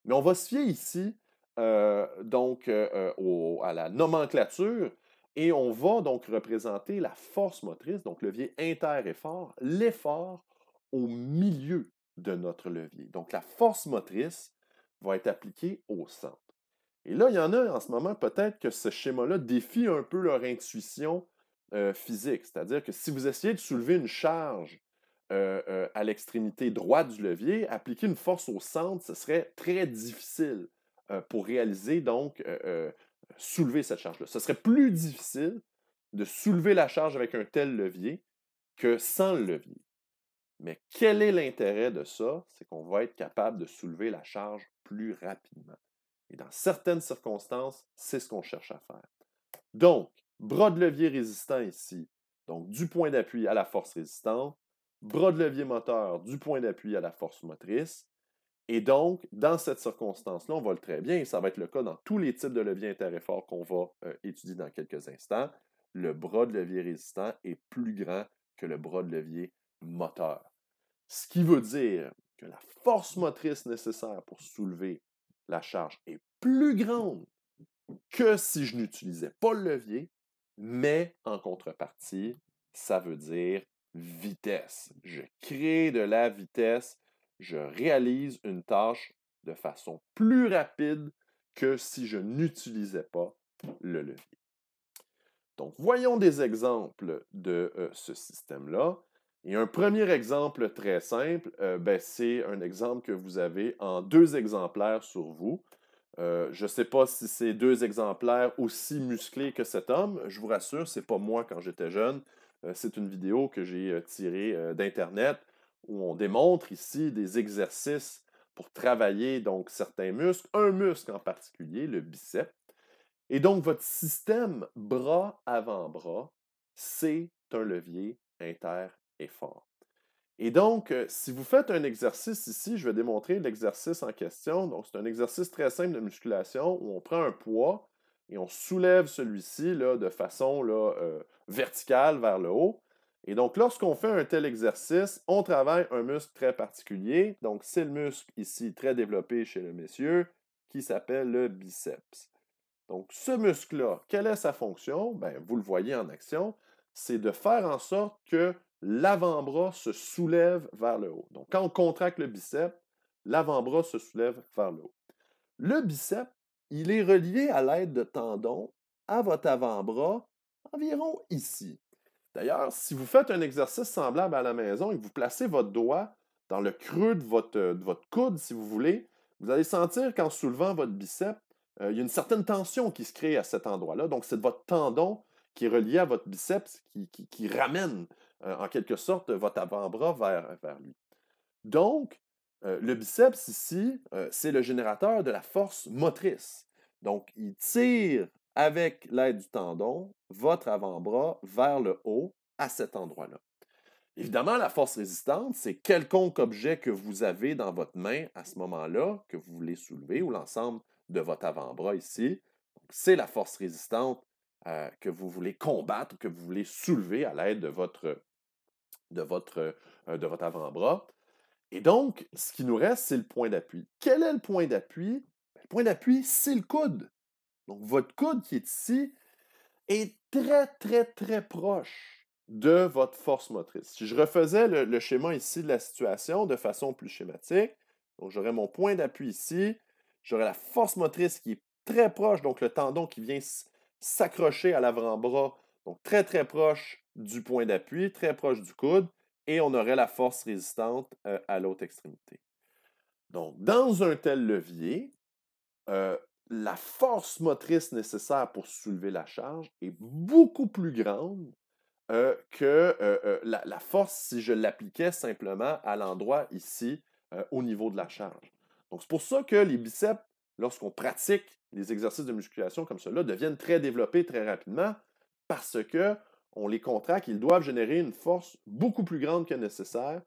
mais on va se fier ici euh, donc euh, euh, à la nomenclature et on va donc représenter la force motrice, donc levier inter-effort, l'effort au milieu de notre levier. Donc la force motrice va être appliquée au centre. Et là, il y en a en ce moment peut-être que ce schéma-là défie un peu leur intuition euh, physique. C'est-à-dire que si vous essayez de soulever une charge euh, euh, à l'extrémité droite du levier, appliquer une force au centre, ce serait très difficile pour réaliser donc soulever cette charge-là. Ce serait plus difficile de soulever la charge avec un tel levier que sans le levier. Mais quel est l'intérêt de ça? C'est qu'on va être capable de soulever la charge plus rapidement. Et dans certaines circonstances, c'est ce qu'on cherche à faire. Donc, bras de levier résistant ici, donc du point d'appui à la force résistante, bras de levier moteur du point d'appui à la force motrice, et donc, dans cette circonstance-là, on voit le très bien, et ça va être le cas dans tous les types de leviers intérêts fort qu'on va euh, étudier dans quelques instants, le bras de levier résistant est plus grand que le bras de levier moteur. Ce qui veut dire que la force motrice nécessaire pour soulever la charge est plus grande que si je n'utilisais pas le levier, mais en contrepartie, ça veut dire vitesse. Je crée de la vitesse je réalise une tâche de façon plus rapide que si je n'utilisais pas le levier. Donc, voyons des exemples de ce système-là. Et un premier exemple très simple, ben, c'est un exemple que vous avez en deux exemplaires sur vous. je ne sais pas si c'est deux exemplaires aussi musclés que cet homme. Je vous rassure, c'est pas moi quand j'étais jeune. c'est une vidéo que j'ai tirée d'Internet où on démontre ici des exercices pour travailler donc certains muscles, un muscle en particulier, le biceps, Et donc votre système bras-avant-bras, c'est un levier inter-effort. Et donc, euh, si vous faites un exercice ici, je vais démontrer l'exercice en question. Donc, c'est un exercice très simple de musculation où on prend un poids et on soulève celui-ci de façon euh, verticale vers le haut. Et donc, lorsqu'on fait un tel exercice, on travaille un muscle très particulier. Donc, c'est le muscle ici très développé chez le monsieur qui s'appelle le biceps. Donc, ce muscle-là, quelle est sa fonction? Ben, vous le voyez en action, c'est de faire en sorte que l'avant-bras se soulève vers le haut. Donc, quand on contracte le biceps, l'avant-bras se soulève vers le haut. Le bicep, il est relié à l'aide de tendons à votre avant-bras environ ici. D'ailleurs, si vous faites un exercice semblable à la maison et que vous placez votre doigt dans le creux de votre, euh, de votre coude, si vous voulez, vous allez sentir qu'en soulevant votre bicep, euh, il y a une certaine tension qui se crée à cet endroit-là. Donc, c'est votre tendon qui est relié à votre biceps qui, ramène, euh, en quelque sorte, votre avant-bras vers, lui. Donc, le biceps ici, c'est le générateur de la force motrice. Donc, il tire avec l'aide du tendon, votre avant-bras vers le haut à cet endroit-là. Évidemment, la force résistante, c'est quelconque objet que vous avez dans votre main à ce moment-là, que vous voulez soulever, ou l'ensemble de votre avant-bras ici. C'est la force résistante euh, que vous voulez combattre, que vous voulez soulever à l'aide de votre, de votre, euh, de votre avant-bras. Et donc, ce qui nous reste, c'est le point d'appui. Quel est le point d'appui? Ben, le point d'appui, c'est le coude. Donc, votre coude qui est ici est très, très, très proche de votre force motrice. Si je refaisais le, schéma ici de la situation de façon plus schématique, j'aurais mon point d'appui ici, j'aurais la force motrice qui est très proche, donc le tendon qui vient s'accrocher à l'avant-bras, donc très très proche du point d'appui, très proche du coude, et on aurait la force résistante euh, à l'autre extrémité. Donc, dans un tel levier, euh, la force motrice nécessaire pour soulever la charge est beaucoup plus grande que la, force si je l'appliquais simplement à l'endroit ici au niveau de la charge. Donc c'est pour ça que les biceps, lorsqu'on pratique des exercices de musculation comme cela, deviennent très développés très rapidement parce que on les contracte, ils doivent générer une force beaucoup plus grande que nécessaire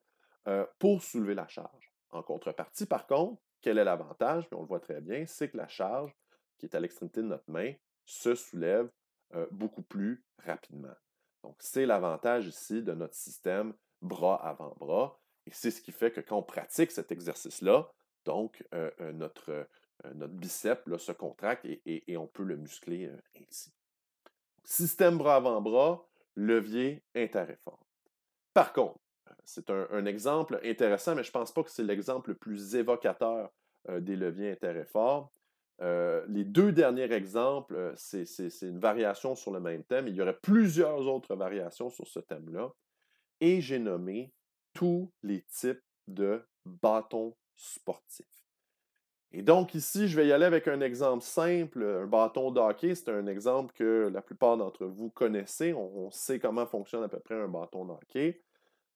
pour soulever la charge. En contrepartie, par contre, quel est l'avantage? On le voit très bien, c'est que la charge qui est à l'extrémité de notre main se soulève beaucoup plus rapidement. Donc, c'est l'avantage ici de notre système bras-avant-bras. Et c'est ce qui fait que quand on pratique cet exercice-là, donc notre, notre bicep se contracte et, on peut le muscler ainsi. Système bras avant bras, levier intérêt Par contre, c'est un, exemple intéressant, mais je ne pense pas que c'est l'exemple le plus évocateur euh, des leviers intérêts forts. Euh, les deux derniers exemples, euh, c'est une variation sur le même thème. Il y aurait plusieurs autres variations sur ce thème-là. Et j'ai nommé tous les types de bâtons sportifs. Et donc ici, je vais y aller avec un exemple simple. Un bâton d'hockey, c'est un exemple que la plupart d'entre vous connaissez. On, on, sait comment fonctionne à peu près un bâton d'hockey.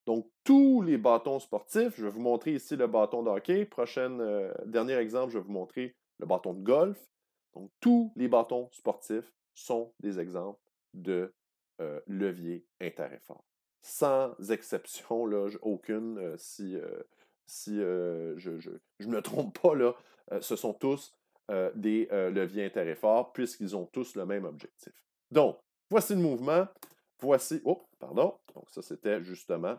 Donc, tous les bâtons sportifs, je vais vous montrer ici le bâton de hockey. Prochaine, euh, dernier exemple, je vais vous montrer le bâton de golf. Donc, tous les bâtons sportifs sont des exemples de euh, leviers levier forts. Sans exception, là, aucune, euh, si, si je ne je, me trompe pas, là, ce sont tous des leviers forts, puisqu'ils ont tous le même objectif. Donc, voici le mouvement. Voici, oh, pardon, donc ça c'était justement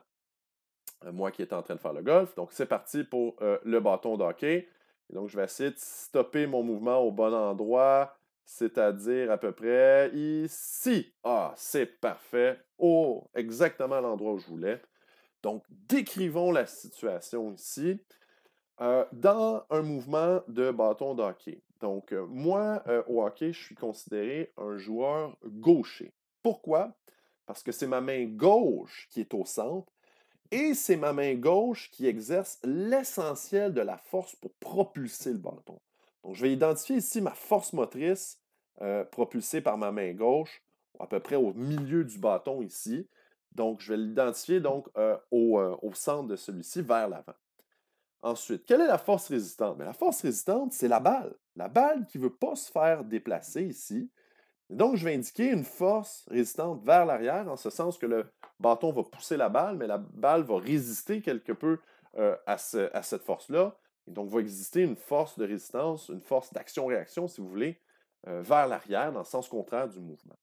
euh, moi qui étais en train de faire le golf. Donc, c'est parti pour euh, le bâton d'hockey. donc, je vais essayer de stopper mon mouvement au bon endroit, c'est-à-dire à peu près ici. Ah, c'est parfait. Oh, exactement l'endroit où je voulais. Donc, décrivons la situation ici euh, dans un mouvement de bâton d'hockey. Donc, moi, au hockey, je suis considéré un joueur gaucher. Pourquoi? Parce que c'est ma main gauche qui est au centre et c'est ma main gauche qui exerce l'essentiel de la force pour propulser le bâton. Donc, je vais identifier ici ma force motrice euh, propulsée par ma main gauche, à peu près au milieu du bâton ici. Donc, je vais l'identifier donc euh, euh, au, centre de celui-ci, vers l'avant. Ensuite, quelle est la force résistante? Mais la force résistante, c'est la balle. La balle qui ne veut pas se faire déplacer ici. Donc, je vais indiquer une force résistante vers l'arrière, en ce sens que le, Bâton va pousser la balle, mais la balle va résister quelque peu à, cette force-là. Et donc, va exister une force de résistance, une force d'action-réaction, si vous voulez, vers l'arrière, dans le sens contraire du mouvement.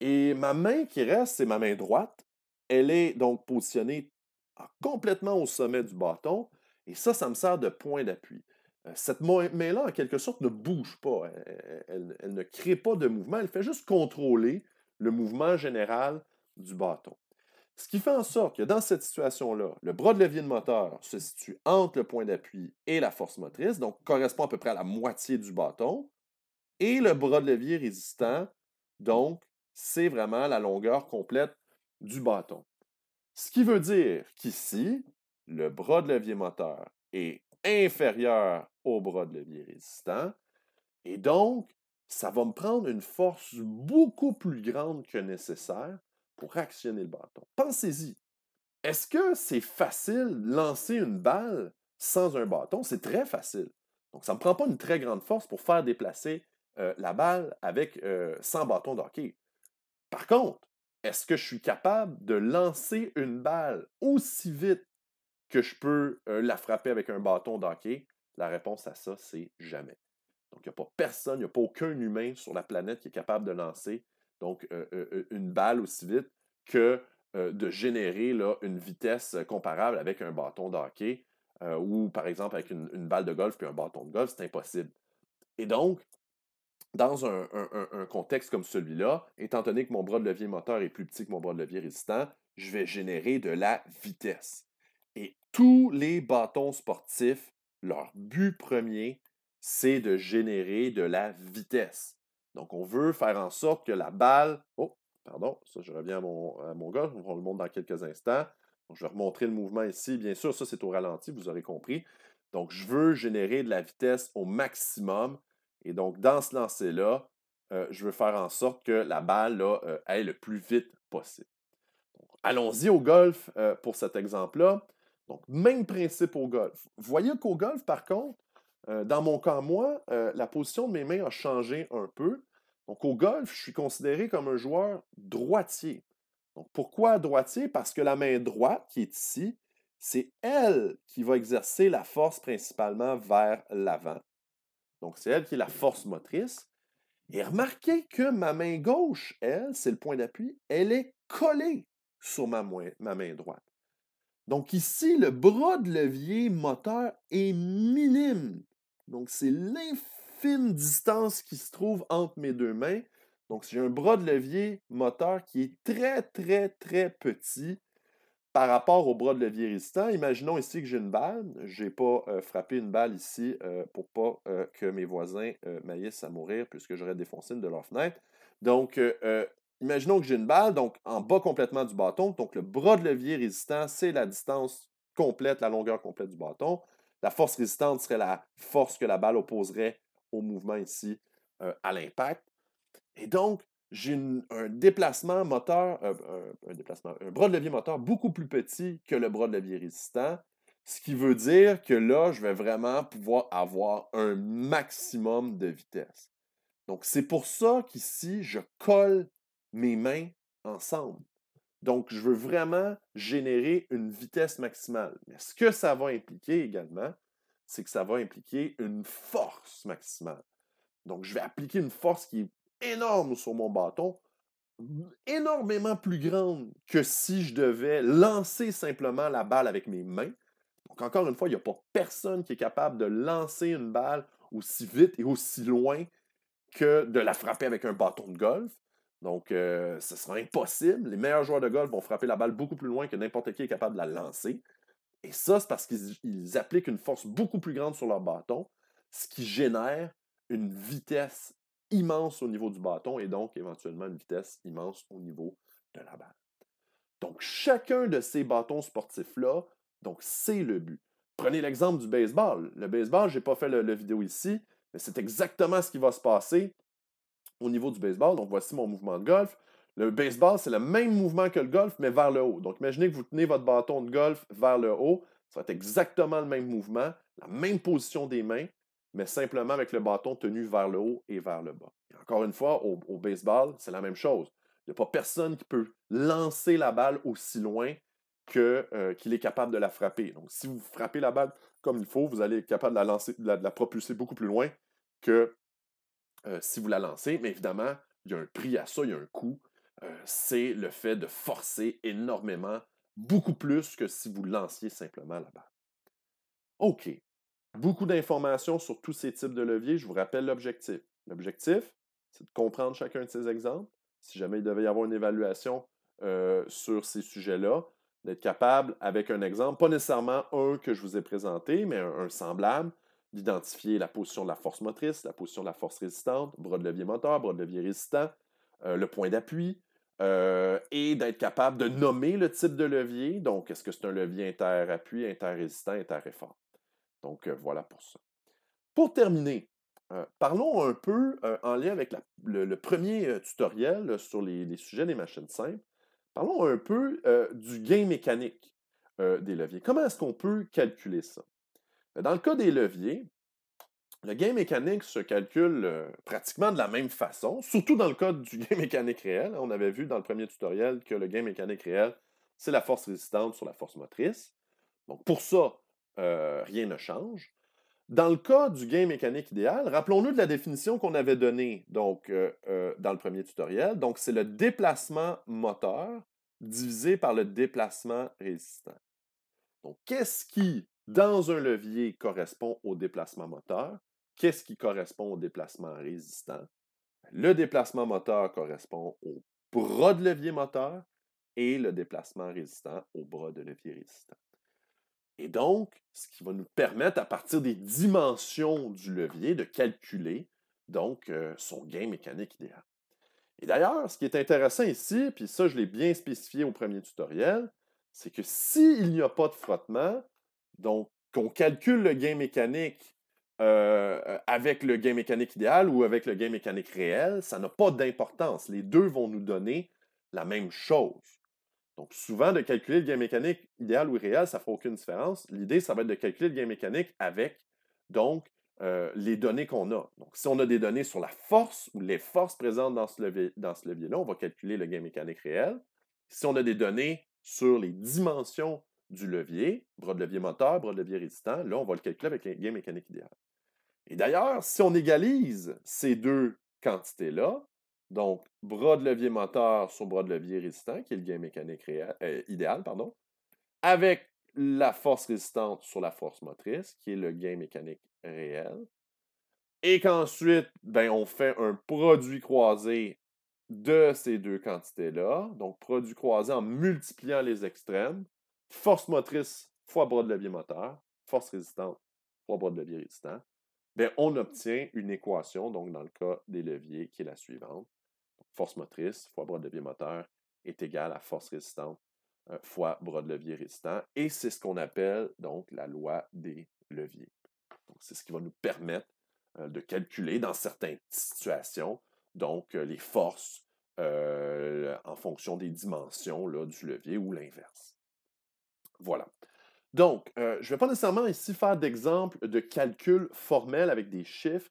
Et ma main qui reste, c'est ma main droite. Elle est donc positionnée complètement au sommet du bâton. Et ça, ça me sert de point d'appui. Cette main-là, en quelque sorte, ne bouge pas. elle, ne crée pas de mouvement. Elle fait juste contrôler le mouvement général du bâton. Ce qui fait en sorte que dans cette situation-là, le bras de levier de moteur se situe entre le point d'appui et la force motrice, donc correspond à peu près à la moitié du bâton, et le bras de levier résistant, donc c'est vraiment la longueur complète du bâton. Ce qui veut dire qu'ici, le bras de levier moteur est inférieur au bras de levier résistant, et donc ça va me prendre une force beaucoup plus grande que nécessaire pour actionner le bâton. Pensez-y. Est-ce que c'est facile de lancer une balle sans un bâton? C'est très facile. Donc, ça ne prend pas une très grande force pour faire déplacer euh, la balle avec euh, sans bâton d'hockey. Par contre, est-ce que je suis capable de lancer une balle aussi vite que je peux euh, la frapper avec un bâton d'hockey? La réponse à ça, c'est jamais. Donc, il n'y a pas personne, il n'y a pas aucun humain sur la planète qui est capable de lancer donc euh, euh, euh, une balle aussi vite, que de générer une vitesse comparable avec un bâton de hockey ou par exemple avec une, balle de golf puis un bâton de golf, c'est impossible. Et donc, dans un contexte comme celui-là, étant donné que mon bras de levier moteur est plus petit que mon bras de levier résistant, je vais générer de la vitesse. Et tous les bâtons sportifs, leur but premier, c'est de générer de la vitesse. Donc, on veut faire en sorte que la balle. Oh, pardon, ça, je reviens à mon, golf. mon gars, on le montre dans quelques instants. je vais remontrer le mouvement ici. Bien sûr, ça, c'est au ralenti, vous aurez compris. Donc, je veux générer de la vitesse au maximum. Et donc, dans ce lancer-là, euh, je veux faire en sorte que la balle là, euh, aille le plus vite possible. Allons-y au golf euh, pour cet exemple-là. Donc, même principe au golf. Voyez qu'au golf, par contre, euh, dans mon cas, moi, euh, la position de mes mains a changé un peu. Donc, au golf, je suis considéré comme un joueur droitier. Donc, pourquoi droitier? Parce que la main droite, qui est ici, c'est elle qui va exercer la force principalement vers l'avant. Donc, c'est elle qui est la force motrice. Et remarquez que ma main gauche, elle, c'est le point d'appui, elle est collée sur ma main droite. Donc ici, le bras de levier moteur est minime. Donc, c'est l'infime distance qui se trouve entre mes deux mains. Donc, j'ai un bras de levier moteur qui est très, très, très petit par rapport au bras de levier résistant. Imaginons ici que j'ai une balle. Je n'ai pas euh, frappé une balle ici euh, pour pas euh, que mes voisins m'aillissent à mourir puisque j'aurais défoncé une de leur fenêtre. Donc, imaginons que j'ai une balle, donc en bas complètement du bâton. Donc, le bras de levier résistant, c'est la distance complète, la longueur complète du bâton. La force résistante serait la force que la balle opposerait au mouvement ici, euh, à l'impact. Et donc, j'ai un déplacement moteur, euh, un, déplacement, un bras de levier moteur beaucoup plus petit que le bras de levier résistant, ce qui veut dire que là, je vais vraiment pouvoir avoir un maximum de vitesse. Donc, c'est pour ça qu'ici, je colle mes mains ensemble. Donc, je veux vraiment générer une vitesse maximale. Mais ce que ça va impliquer également, c'est que ça va impliquer une force maximale. Donc, je vais appliquer une force qui est énorme sur mon bâton, énormément plus grande que si je devais lancer simplement la balle avec mes mains. Donc, encore une fois, il n'y a pas personne qui est capable de lancer une balle aussi vite et aussi loin que de la frapper avec un bâton de golf. Donc, euh, ce sera impossible. Les meilleurs joueurs de golf vont frapper la balle beaucoup plus loin que n'importe qui est capable de la lancer. Et ça, c'est parce qu'ils appliquent une force beaucoup plus grande sur leur bâton, ce qui génère une vitesse immense au niveau du bâton et donc éventuellement une vitesse immense au niveau de la balle. Donc, chacun de ces bâtons sportifs-là, donc c'est le but. Prenez l'exemple du baseball. Le baseball, je n'ai pas fait la vidéo ici, mais c'est exactement ce qui va se passer au niveau du baseball. Donc voici mon mouvement de golf. Le baseball, c'est le même mouvement que le golf, mais vers le haut. Donc imaginez que vous tenez votre bâton de golf vers le haut. Ça va être exactement le même mouvement, la même position des mains, mais simplement avec le bâton tenu vers le haut et vers le bas. encore une fois, au, baseball, c'est la même chose. Il n'y a pas personne qui peut lancer la balle aussi loin euh, qu'il est capable de la frapper. Donc, si vous frappez la balle comme il faut, vous allez être capable de la, lancer, de la propulser beaucoup plus loin que euh, si vous la lancez. Mais évidemment, il y a un prix à ça, il y a un coût. Euh, c'est le fait de forcer énormément, beaucoup plus que si vous lanciez simplement là-bas. OK. Beaucoup d'informations sur tous ces types de leviers. Je vous rappelle l'objectif. L'objectif, c'est de comprendre chacun de ces exemples. Si jamais il devait y avoir une évaluation euh, sur ces sujets-là, d'être capable, avec un exemple, pas nécessairement un que je vous ai présenté, mais un semblable, d'identifier la position de la force motrice, la position de la force résistante, bras de levier moteur, bras de levier résistant, euh, le point d'appui, euh, et d'être capable de nommer le type de levier. Donc, est-ce que c'est un levier inter-appui, inter-résistant, inter-effort? Donc, euh, voilà pour ça. Pour terminer, parlons un peu en lien avec le, premier tutoriel sur les, sujets des machines simples. Parlons un peu du gain mécanique des leviers. Comment est-ce qu'on peut calculer ça? Dans le cas des leviers, le gain mécanique se calcule euh, pratiquement de la même façon, surtout dans le cas du <laughs> gain mécanique réel. On avait vu dans le premier tutoriel que le gain mécanique réel, c'est la force résistante sur la force motrice. Donc pour ça, euh, rien ne change. Dans le cas du gain mécanique idéal, rappelons-nous de la définition qu'on avait donnée donc, euh, dans le premier tutoriel. Donc c'est le déplacement moteur divisé par le déplacement résistant. Donc qu'est-ce qui Mmh. dans un levier correspond au déplacement moteur. Qu'est-ce qui correspond au déplacement résistant? Le mmh. déplacement moteur correspond au bras de levier moteur et le déplacement résistant au bras de levier résistant. Et donc, ce qui va nous permettre, à partir des dimensions du levier, de calculer donc euh, son gain mécanique idéal. Et d'ailleurs, ce qui est intéressant ici, puis ça je l'ai bien spécifié au premier tutoriel, c'est que s'il n'y a pas de frottement, donc, qu'on calcule le gain mécanique euh, euh, avec le gain mécanique idéal ou avec le gain mécanique réel, ça n'a pas d'importance. Les deux vont nous donner la même chose. Donc, souvent, de calculer le gain mécanique idéal ou réel, ça ne fera aucune différence. L'idée, ça va être de calculer le gain mécanique avec, donc, euh, les données qu'on a. Donc, si on a des données sur la force ou les forces présentes dans ce levier-là, on va calculer le gain mécanique réel. Si on a des données sur les dimensions du levier, bras de levier moteur, bras de levier résistant, là, on va le calculer avec les gain mécanique idéal. Et d'ailleurs, si on égalise ces deux quantités-là, donc bras de levier moteur sur bras de levier résistant, qui est le gain mécanique euh, idéal, pardon, avec la force résistante sur la force motrice, qui est le gain mécanique réel, et qu'ensuite, ben, on fait un produit croisé de ces deux quantités-là, donc produit croisé en multipliant les extrêmes, force motrice fois bras de levier moteur, force résistante fois bras de levier résistant, ben, on mmh. obtient une équation, donc dans le cas des leviers, qui est la suivante. force motrice fois bras de levier moteur est égale à force résistante euh, fois bras de levier résistant. Et c'est ce qu'on appelle donc la loi des leviers. C'est ce qui va nous permettre euh, de calculer dans certaines situations donc euh, les forces en fonction des dimensions là, du levier ou l'inverse. Voilà. Donc, euh, je ne vais pas nécessairement ici faire d'exemple de calcul formel avec des chiffres,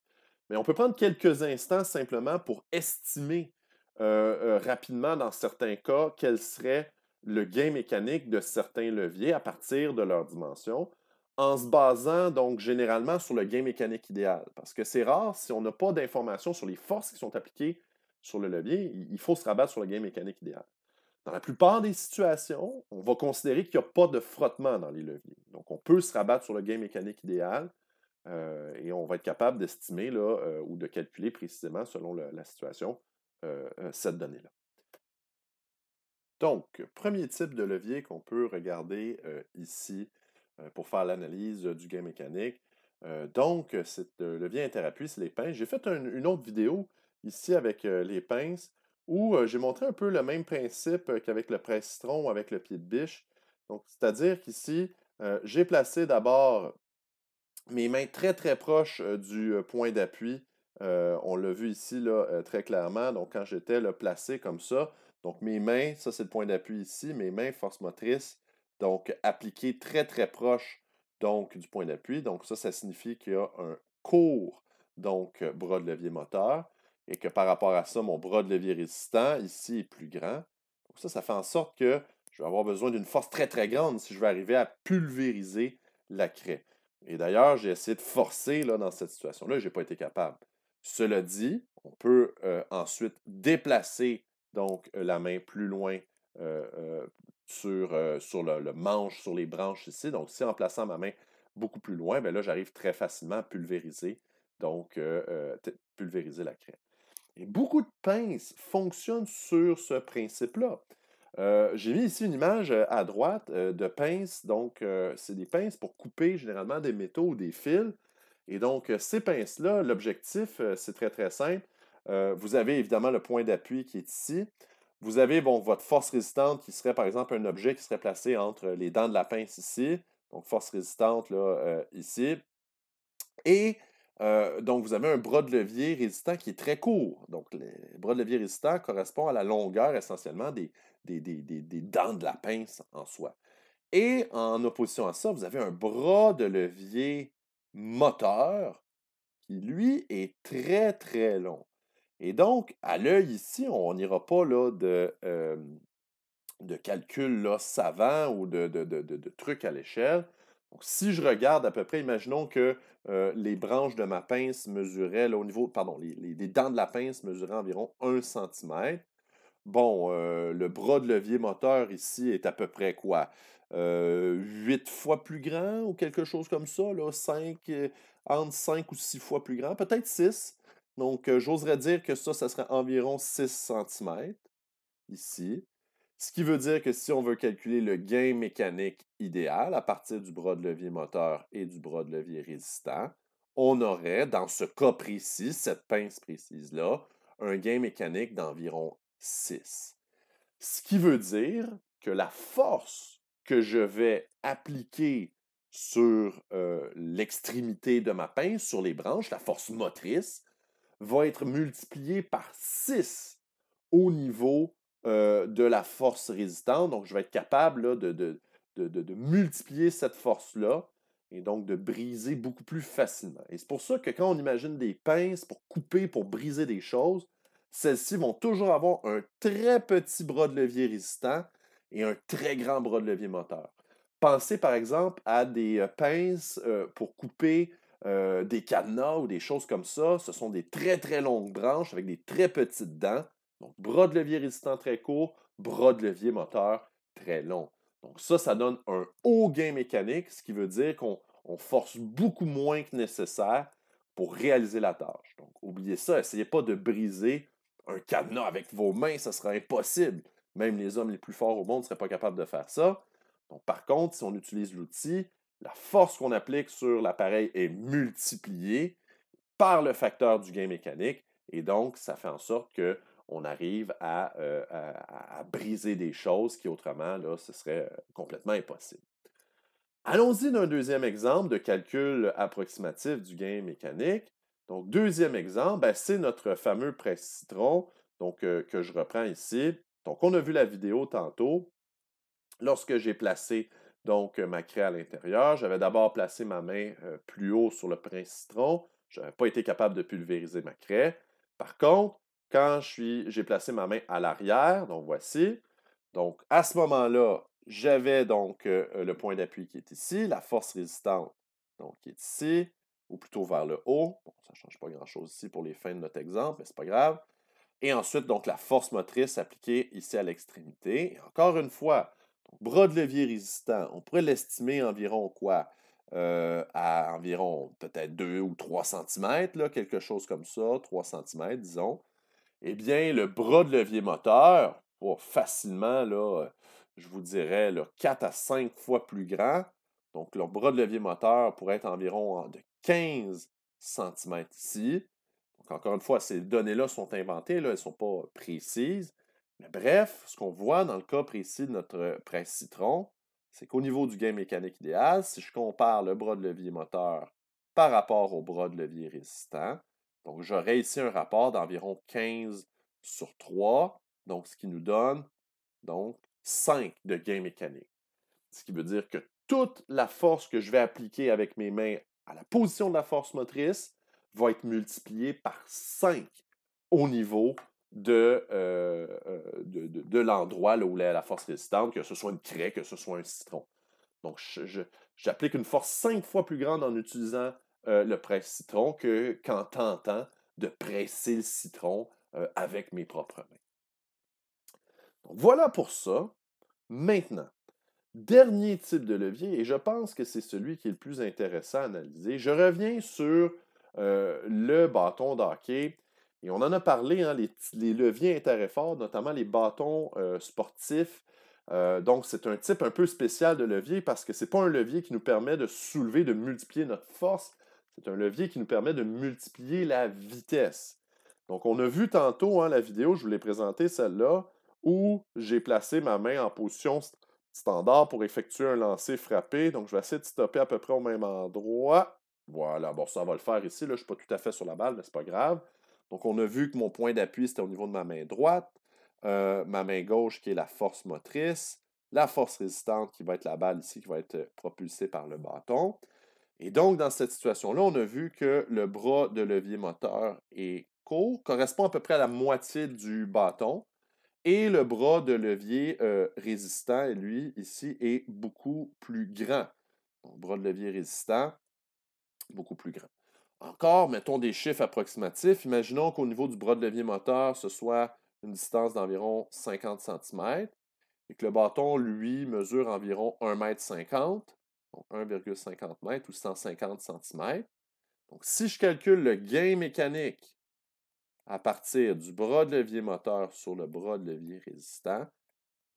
mais on peut prendre quelques instants simplement pour estimer euh, euh, rapidement, dans certains cas, quel serait le gain mécanique de certains leviers à partir de leur dimension, en se basant donc généralement sur le gain mécanique idéal. Parce que c'est rare, si on n'a pas d'informations sur les forces qui sont appliquées sur le levier, il faut se rabattre sur le gain mécanique idéal. Dans la plupart des situations, on va considérer qu'il n'y a pas de frottement dans les leviers. Donc, on peut se rabattre sur le gain mécanique idéal euh, et on va être capable d'estimer euh, ou de calculer précisément, selon la situation, euh, cette donnée-là. Donc, premier type de levier qu'on peut regarder ici pour faire l'analyse du gain mécanique. donc, c'est le levier interappui, c'est les pinces. J'ai fait une autre vidéo ici avec les pinces où euh, j'ai montré un peu le même principe euh, qu'avec le presse-citron ou avec le pied de biche. c'est-à-dire qu'ici, euh, j'ai placé d'abord mes mains très très proches du point d'appui. on l'a vu ici là, très clairement. Donc, quand j'étais placé comme ça, donc mes mains, ça c'est le point d'appui ici, mes mains force motrice, donc appliquées très très proches du point d'appui. Donc, ça, ça signifie qu'il y a un court donc, bras de levier moteur et que par rapport à ça, mon bras de levier résistant ici est plus grand. Donc ça, ça fait en sorte que je vais avoir besoin d'une force très très grande si je vais arriver à pulvériser la craie. Et d'ailleurs, j'ai essayé de forcer là, dans cette situation-là, je n'ai pas été capable. Cela dit, on peut euh, ensuite déplacer donc euh, la main plus loin euh, sur, sur le, manche, sur les branches ici. Donc si en plaçant ma main beaucoup plus loin, bien là, j'arrive très facilement à pulvériser, donc pulvériser la craie beaucoup de pinces fonctionnent sur ce principe-là. Euh, j'ai mis ici une image euh, à droite euh, de pinces. Donc, c'est des pinces pour couper généralement des métaux ou des fils. Et donc, ces pinces-là, l'objectif, c'est très très simple. vous avez évidemment le point d'appui qui est ici. Vous avez votre force résistante qui serait par exemple un objet qui serait placé entre les dents de la pince ici. Donc, force résistante là, ici. Et euh, donc, vous avez un bras de levier résistant qui est très court. Donc, le bras de levier résistant correspond à la longueur essentiellement des, des, dents de la pince en soi. Et en opposition à ça, vous avez un bras de levier moteur qui, lui, est très, très long. Et donc, à l'œil ici, on n'ira pas là, de, euh, de calcul savant ou de, de, de, de trucs à l'échelle si je regarde à peu près, imaginons que les branches de ma pince mesuraient, au niveau, pardon, les, dents de la pince mesuraient environ 1 cm. Bon, le bras de levier moteur ici est à peu près quoi? 8 fois plus grand ou quelque chose comme ça, là, 5, entre 5 ou 6 fois plus grand, peut-être 6. Donc, j'oserais dire que ça, ça serait environ 6 cm ici. Ce qui veut dire que si on veut calculer le gain mécanique idéal à partir du bras de levier moteur et du bras de levier résistant, on aurait, dans ce cas précis, cette pince précise-là, un gain mécanique d'environ 6. Ce qui veut dire que la force que je vais appliquer sur euh, l'extrémité de ma pince, sur les branches, la force motrice, va être multipliée par 6 au niveau euh, de la force résistante. Donc, je vais être capable de, multiplier cette force-là et donc de briser beaucoup plus facilement. Et c'est pour ça que quand on imagine des pinces pour couper, pour briser des choses, celles-ci vont toujours avoir un très petit bras de levier résistant et un très grand bras de levier moteur. Pensez par exemple à des euh, pinces euh, pour couper des cadenas ou des choses comme ça. Ce sont des très très longues branches avec des très petites dents. Donc, bras de levier résistant très court, bras de levier moteur très long. Donc, ça, ça donne un haut gain mécanique, ce qui veut dire qu'on force beaucoup moins que nécessaire pour réaliser la tâche. Donc, oubliez ça, essayez pas de briser un cadenas avec vos mains, ça sera impossible. Même les hommes les plus forts au monde ne seraient pas capables de faire ça. Donc, par contre, si on utilise l'outil, la force qu'on applique sur l'appareil est multipliée par le facteur du gain mécanique et donc ça fait en sorte que on arrive euh, à, briser des choses qui autrement, là, ce serait euh, complètement impossible. Allons-y d'un deuxième exemple de calcul approximatif du gain mécanique. Donc, deuxième exemple, ben, c'est notre fameux presse-citron donc, euh, que je reprends ici. Donc, on a vu la vidéo tantôt. Lorsque j'ai placé donc, ma craie à l'intérieur, j'avais d'abord placé ma main plus haut sur le presse-citron. Je n'avais pas été capable de pulvériser ma craie. Par contre, quand j'ai placé ma main à l'arrière, donc voici, donc à ce moment-là, j'avais donc le point d'appui qui est ici, la force résistante donc qui est ici, ou plutôt vers le haut. ça ne change pas grand-chose ici pour les fins de notre exemple, mais ce n'est pas grave. Et ensuite, donc la force motrice appliquée ici à l'extrémité. encore une fois, bras de levier résistant, on pourrait l'estimer environ quoi? à environ peut-être 2 ou 3 cm, quelque chose comme ça, 3 cm, disons eh bien, le bras de levier moteur, facilement, euh, je vous dirais, 4 à 5 fois plus grand. Donc, le bras de levier moteur pourrait être environ de 15 cm ici. Donc, encore une fois, ces données-là sont inventées, elles ne sont pas précises. Mais bref, ce qu'on voit dans le cas précis de notre euh, presse citron, c'est qu'au niveau du gain mécanique idéal, si je compare le bras de levier moteur par rapport au bras de levier résistant, donc, j'aurais ici un rapport d'environ 15 sur 3, donc ce qui nous donne donc 5 de gain mécanique. Ce qui veut dire que toute la force que je vais appliquer avec mes mains à la position de la force motrice va être multipliée par 5 au niveau de, euh, euh, de, de, de l'endroit où est la force résistante, que ce soit une craie, que ce soit un citron. Donc, j'applique une force 5 fois plus grande en utilisant euh, le presse-citron que qu'en tentant de presser le citron euh, avec mes propres mains. voilà pour ça. Maintenant, dernier type de levier, et je pense que c'est celui qui est le plus intéressant à analyser. Je reviens sur euh, le bâton d'hockey. Et on en a parlé, hein, les, leviers leviers forts, notamment les bâtons sportifs. donc, c'est un type un peu spécial de levier parce que ce n'est pas un levier qui nous permet de soulever, de multiplier notre force, c'est un levier qui nous permet de multiplier la vitesse. Donc, on a vu tantôt hein, la vidéo, je vous l'ai présentée, celle-là, où j'ai placé ma main en position standard pour effectuer un lancer frappé. Donc, je vais essayer de stopper à peu près au même endroit. Voilà, bon, ça va le faire ici. Là, je ne suis pas tout à fait sur la balle, mais n'est pas grave. Donc, on a vu que mon point d'appui, c'était au niveau de ma main droite. Euh, ma main gauche, qui est la force motrice. La force résistante, qui va être la balle ici, qui va être euh, propulsée par le bâton. Et donc, dans cette situation-là, on a vu que le bras de levier moteur est court, correspond à peu près à la moitié du bâton, et le bras de levier euh, résistant, lui, ici, est beaucoup plus grand. Donc, bras de levier résistant, beaucoup plus grand. Encore, mettons des chiffres approximatifs. Imaginons qu'au niveau du bras de levier moteur, ce soit une distance d'environ 50 cm et que le bâton, lui, mesure environ 1,50 m donc 1,50 m ou 150 cm. Donc, si je calcule le gain mécanique à partir du bras de levier moteur sur le bras de levier résistant,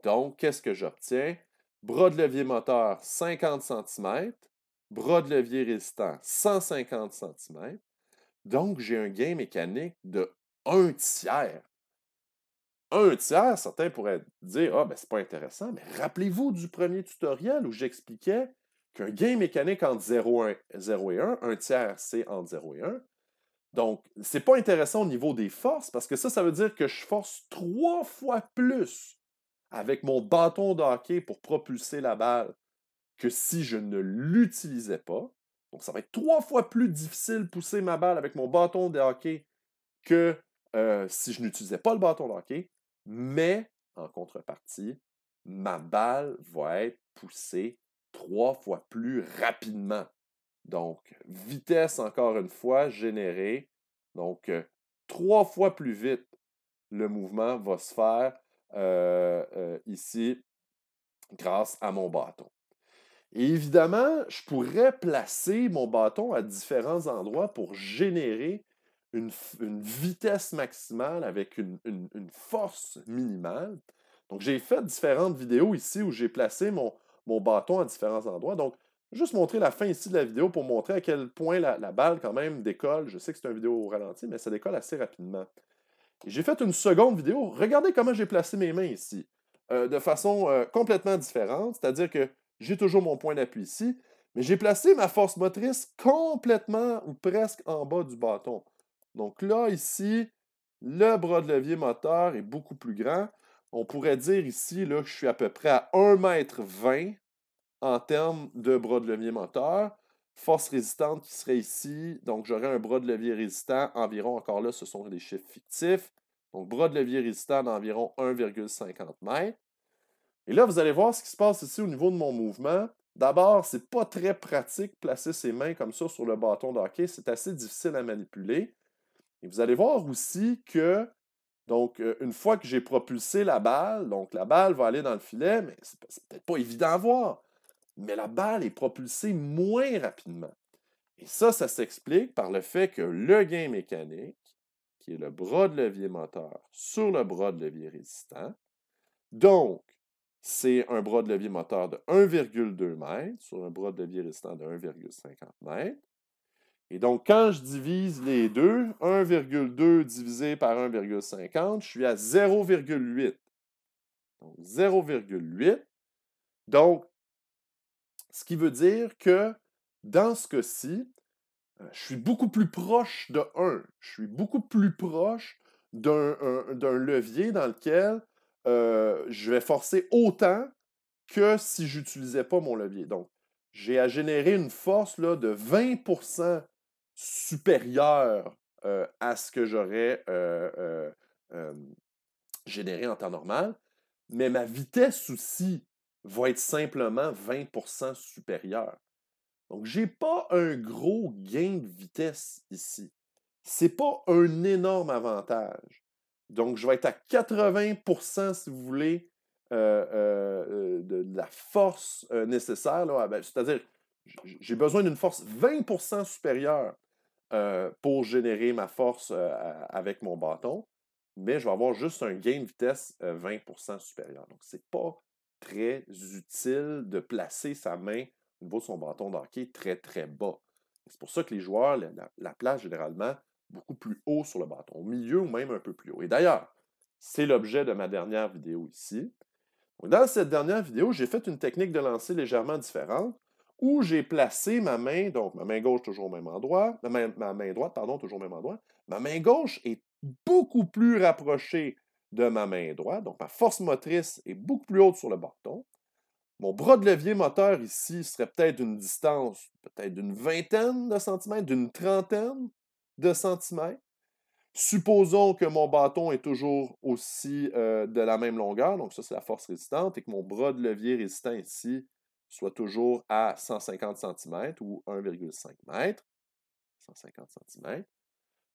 donc, qu'est-ce que j'obtiens? Bras de levier moteur, 50 cm. Bras de levier résistant, 150 cm. Donc, j'ai un gain mécanique de un tiers. Un tiers, certains pourraient dire Ah, ben, c'est pas intéressant, mais rappelez-vous du premier tutoriel où j'expliquais qu'un gain mécanique entre 0 et, 1, un tiers c'est entre 0 et 1. Donc, c'est pas intéressant au niveau des forces, parce que ça, ça veut dire que je force trois fois plus avec mon bâton de hockey pour propulser la balle que si je ne l'utilisais pas. Donc, ça va être trois fois plus difficile pousser ma balle avec mon bâton de hockey que euh, si je n'utilisais pas le bâton de hockey. Mais, en contrepartie, ma balle va être poussée trois fois plus rapidement. Donc, vitesse, encore une fois, générée. Donc, euh, trois fois plus vite, le mouvement va se faire euh, euh, ici grâce à mon bâton. Et évidemment, je pourrais placer mon bâton à différents endroits pour générer une, vitesse maximale avec une, une force minimale. Donc, j'ai fait différentes vidéos ici où j'ai placé mon, mon bâton à différents endroits. Donc, juste montrer la fin ici de la vidéo pour montrer à quel point la, balle quand même décolle. Je sais que c'est une vidéo au ralenti, mais ça décolle assez rapidement. J'ai fait une seconde vidéo. Regardez comment j'ai placé mes mains ici. Euh, de façon euh, complètement différente, c'est-à-dire que j'ai toujours mon point d'appui ici, mais j'ai placé ma force motrice complètement ou presque en bas du bâton. Donc là, ici, le bras de levier moteur est beaucoup plus grand on pourrait dire ici là, que je suis à peu près à 1,20 m en termes de bras de levier moteur. Force résistante qui serait ici, donc j'aurais un bras de levier résistant environ, encore là, ce sont des chiffres fictifs. Donc bras de levier résistant d'environ 1,50 m. Et là, vous allez voir ce qui se passe ici au niveau de mon mouvement. D'abord, c'est pas très pratique placer ses mains comme ça sur le bâton d'hockey, c'est assez difficile à manipuler. Et vous allez voir aussi que donc, euh, une fois que j'ai propulsé la balle, donc la balle va aller dans le filet, mais c'est peut-être pas évident à voir. Mais la balle est propulsée moins rapidement. Et ça, ça s'explique par le fait que le gain mécanique, qui est le bras de levier moteur sur le bras de levier résistant, donc c'est un bras de levier moteur de 1,2 m sur un bras de levier résistant de 1,50 m, et donc, quand je divise les deux, 1,2 divisé par 1,50, je suis à 0,8. Donc, 0,8. Donc, ce qui veut dire que dans ce cas-ci, euh, je suis beaucoup plus proche de 1. Je suis beaucoup plus proche d'un levier dans lequel euh, je vais forcer autant que si je n'utilisais pas mon levier. Donc, j'ai à générer une force là, de 20 supérieure à ce que j'aurais généré en temps normal, mais ma vitesse aussi va être simplement 20% supérieure. Donc, j'ai pas un gros gain de vitesse ici. C'est pas un énorme avantage. Donc, je vais être à 80%, si vous voulez, de, la force nécessaire. Ah, ben, c'est-à-dire, j'ai besoin d'une force 20% supérieure euh, pour générer ma force euh, avec mon bâton, mais je vais avoir juste un gain de vitesse 20% euh, supérieur. Donc, c'est pas très utile de placer sa main au niveau de son bâton d'hockey très, très bas. C'est pour ça que les joueurs la, la placent généralement beaucoup plus haut sur le bâton, au milieu ou même un peu plus haut. Et d'ailleurs, c'est l'objet de ma dernière vidéo ici. Dans cette dernière vidéo, j'ai fait une technique de lancer légèrement différente où j'ai placé ma main, donc ma main gauche toujours au même endroit, ma main, ma main droite, pardon, toujours au même endroit. Ma main gauche est beaucoup plus rapprochée de ma main droite, donc ma force motrice est beaucoup plus haute sur le bâton. Mon bras de levier moteur ici serait peut-être une distance, peut-être d'une vingtaine de centimètres, d'une trentaine de centimètres. Supposons que mon bâton est toujours aussi euh, de la même longueur, donc ça c'est la force résistante, et que mon bras de levier résistant ici soit toujours à 150 cm ou 1,5 m. 150 cm.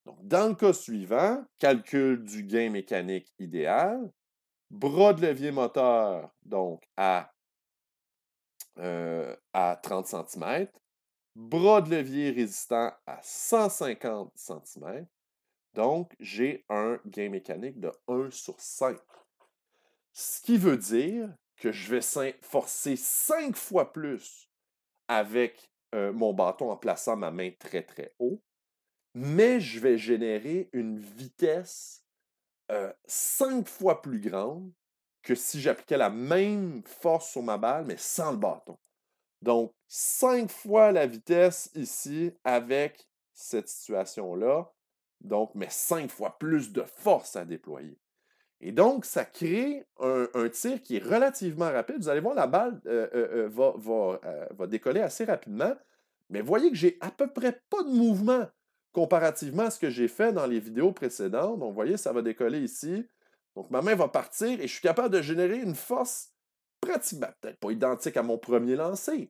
Donc, dans le cas suivant, calcul du gain mécanique idéal, bras de levier moteur, donc à, euh, à 30 cm, bras de levier résistant à 150 cm. Donc, j'ai un gain mécanique de 1 sur 5. Ce qui veut dire que je vais forcer cinq fois plus avec euh, mon bâton en plaçant ma main très très haut, mais je vais générer une vitesse euh, cinq fois plus grande que si j'appliquais la même force sur ma balle, mais sans le bâton. Donc, cinq fois la vitesse ici avec cette situation-là, donc, mais cinq fois plus de force à déployer. Et donc, ça crée un, tir qui est relativement rapide. Vous allez voir, la balle euh, euh, euh, va, décoller assez rapidement. Mais voyez que j'ai à peu près pas de mouvement comparativement à ce que j'ai fait dans les vidéos précédentes. Donc, vous voyez, ça va décoller ici. Donc, ma main va partir et je suis capable de générer une force pratiquement, peut-être pas identique à mon premier lancer,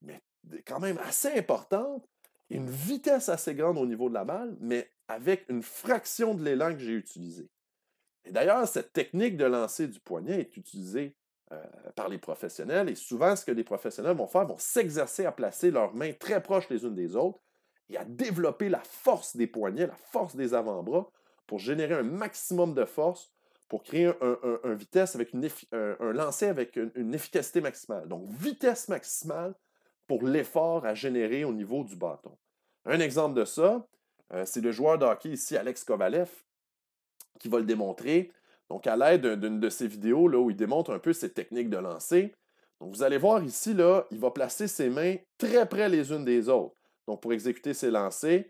mais quand même assez importante, une vitesse assez grande au niveau de la balle, mais avec une fraction de l'élan que j'ai utilisé d'ailleurs, cette technique de lancer du poignet est utilisée euh, par les professionnels. Et souvent, ce que les professionnels vont faire, vont s'exercer à placer leurs mains très proches les unes des autres et à développer la force des poignets, la force des avant-bras pour générer un maximum de force pour créer un, vitesse avec lancer avec une, efficacité maximale. Donc, vitesse maximale pour l'effort à générer au niveau du bâton. Un exemple de ça, euh, c'est le joueur de hockey ici, Alex Kovalev, qui va le démontrer. Donc, à l'aide d'une de ses vidéos là, où il démontre un peu ses techniques de lancer. Donc, vous allez voir ici, là, il va placer ses mains très près les unes des autres. Donc, pour exécuter ses lancers,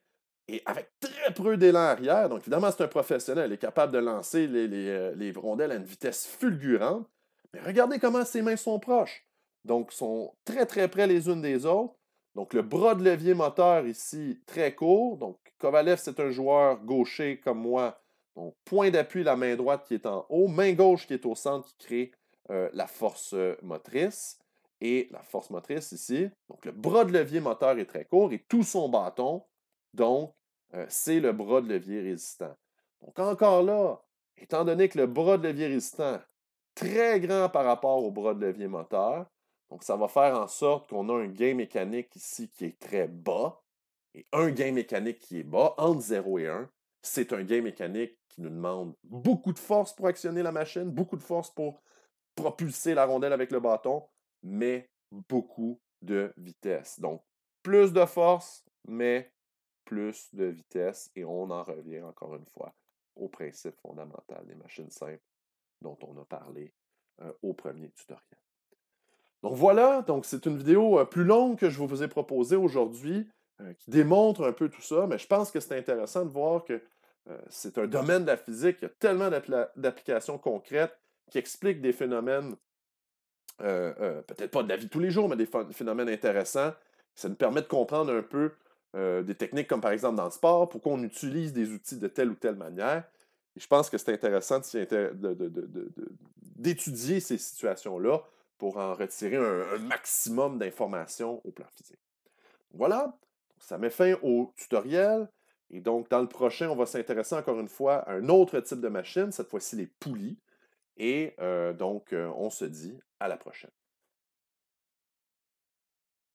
et avec très peu d'élan arrière. Donc, évidemment, c'est un professionnel. Il est capable de lancer les, les, euh, rondelles à une vitesse fulgurante. Mais regardez comment ses mains sont proches. Donc, sont très, très près les unes des autres. Donc, le bras de levier moteur ici, très court. Donc, Kovalev, c'est un joueur gaucher comme moi donc, point d'appui, la main droite qui est en haut, main gauche qui est au centre, qui crée euh, la force euh, motrice. Et la force motrice ici, donc le bras de levier moteur est très court et tout son bâton, donc, euh, c'est le bras de levier résistant. Donc, encore là, étant donné que le bras de levier résistant, très grand par rapport au bras de levier moteur, donc ça va faire en sorte qu'on a un gain mécanique ici qui est très bas et un gain mécanique qui est bas, entre 0 et 1 c'est un gain mécanique qui nous demande beaucoup de force pour actionner la machine, beaucoup de force pour propulser la rondelle avec le bâton, mais beaucoup de vitesse. Donc, plus de force, mais plus de vitesse. Et on en revient encore une fois au principe fondamental des machines simples dont on a parlé euh, au premier tutoriel. Donc voilà, donc c'est une vidéo euh, plus longue que je vous ai proposée aujourd'hui euh, qui démontre un peu tout ça, mais je pense que c'est intéressant de voir que euh, c'est un mmh. domaine de la physique, il a tellement d'applications concrètes qui expliquent des phénomènes, euh, euh, peut-être pas de la vie de tous les jours, mais des phénomènes intéressants. Ça nous permet de comprendre un peu des techniques comme par exemple dans le sport, pourquoi on utilise des outils de telle ou telle manière. Et je pense que c'est intéressant d'étudier ces situations-là pour en retirer un maximum d'informations au plan physique. Voilà, ça met fin au tutoriel. Et donc, dans le prochain, on va s'intéresser encore une fois à un autre type de machine, cette fois-ci les poulies. Et euh, donc, euh, on se dit à la prochaine.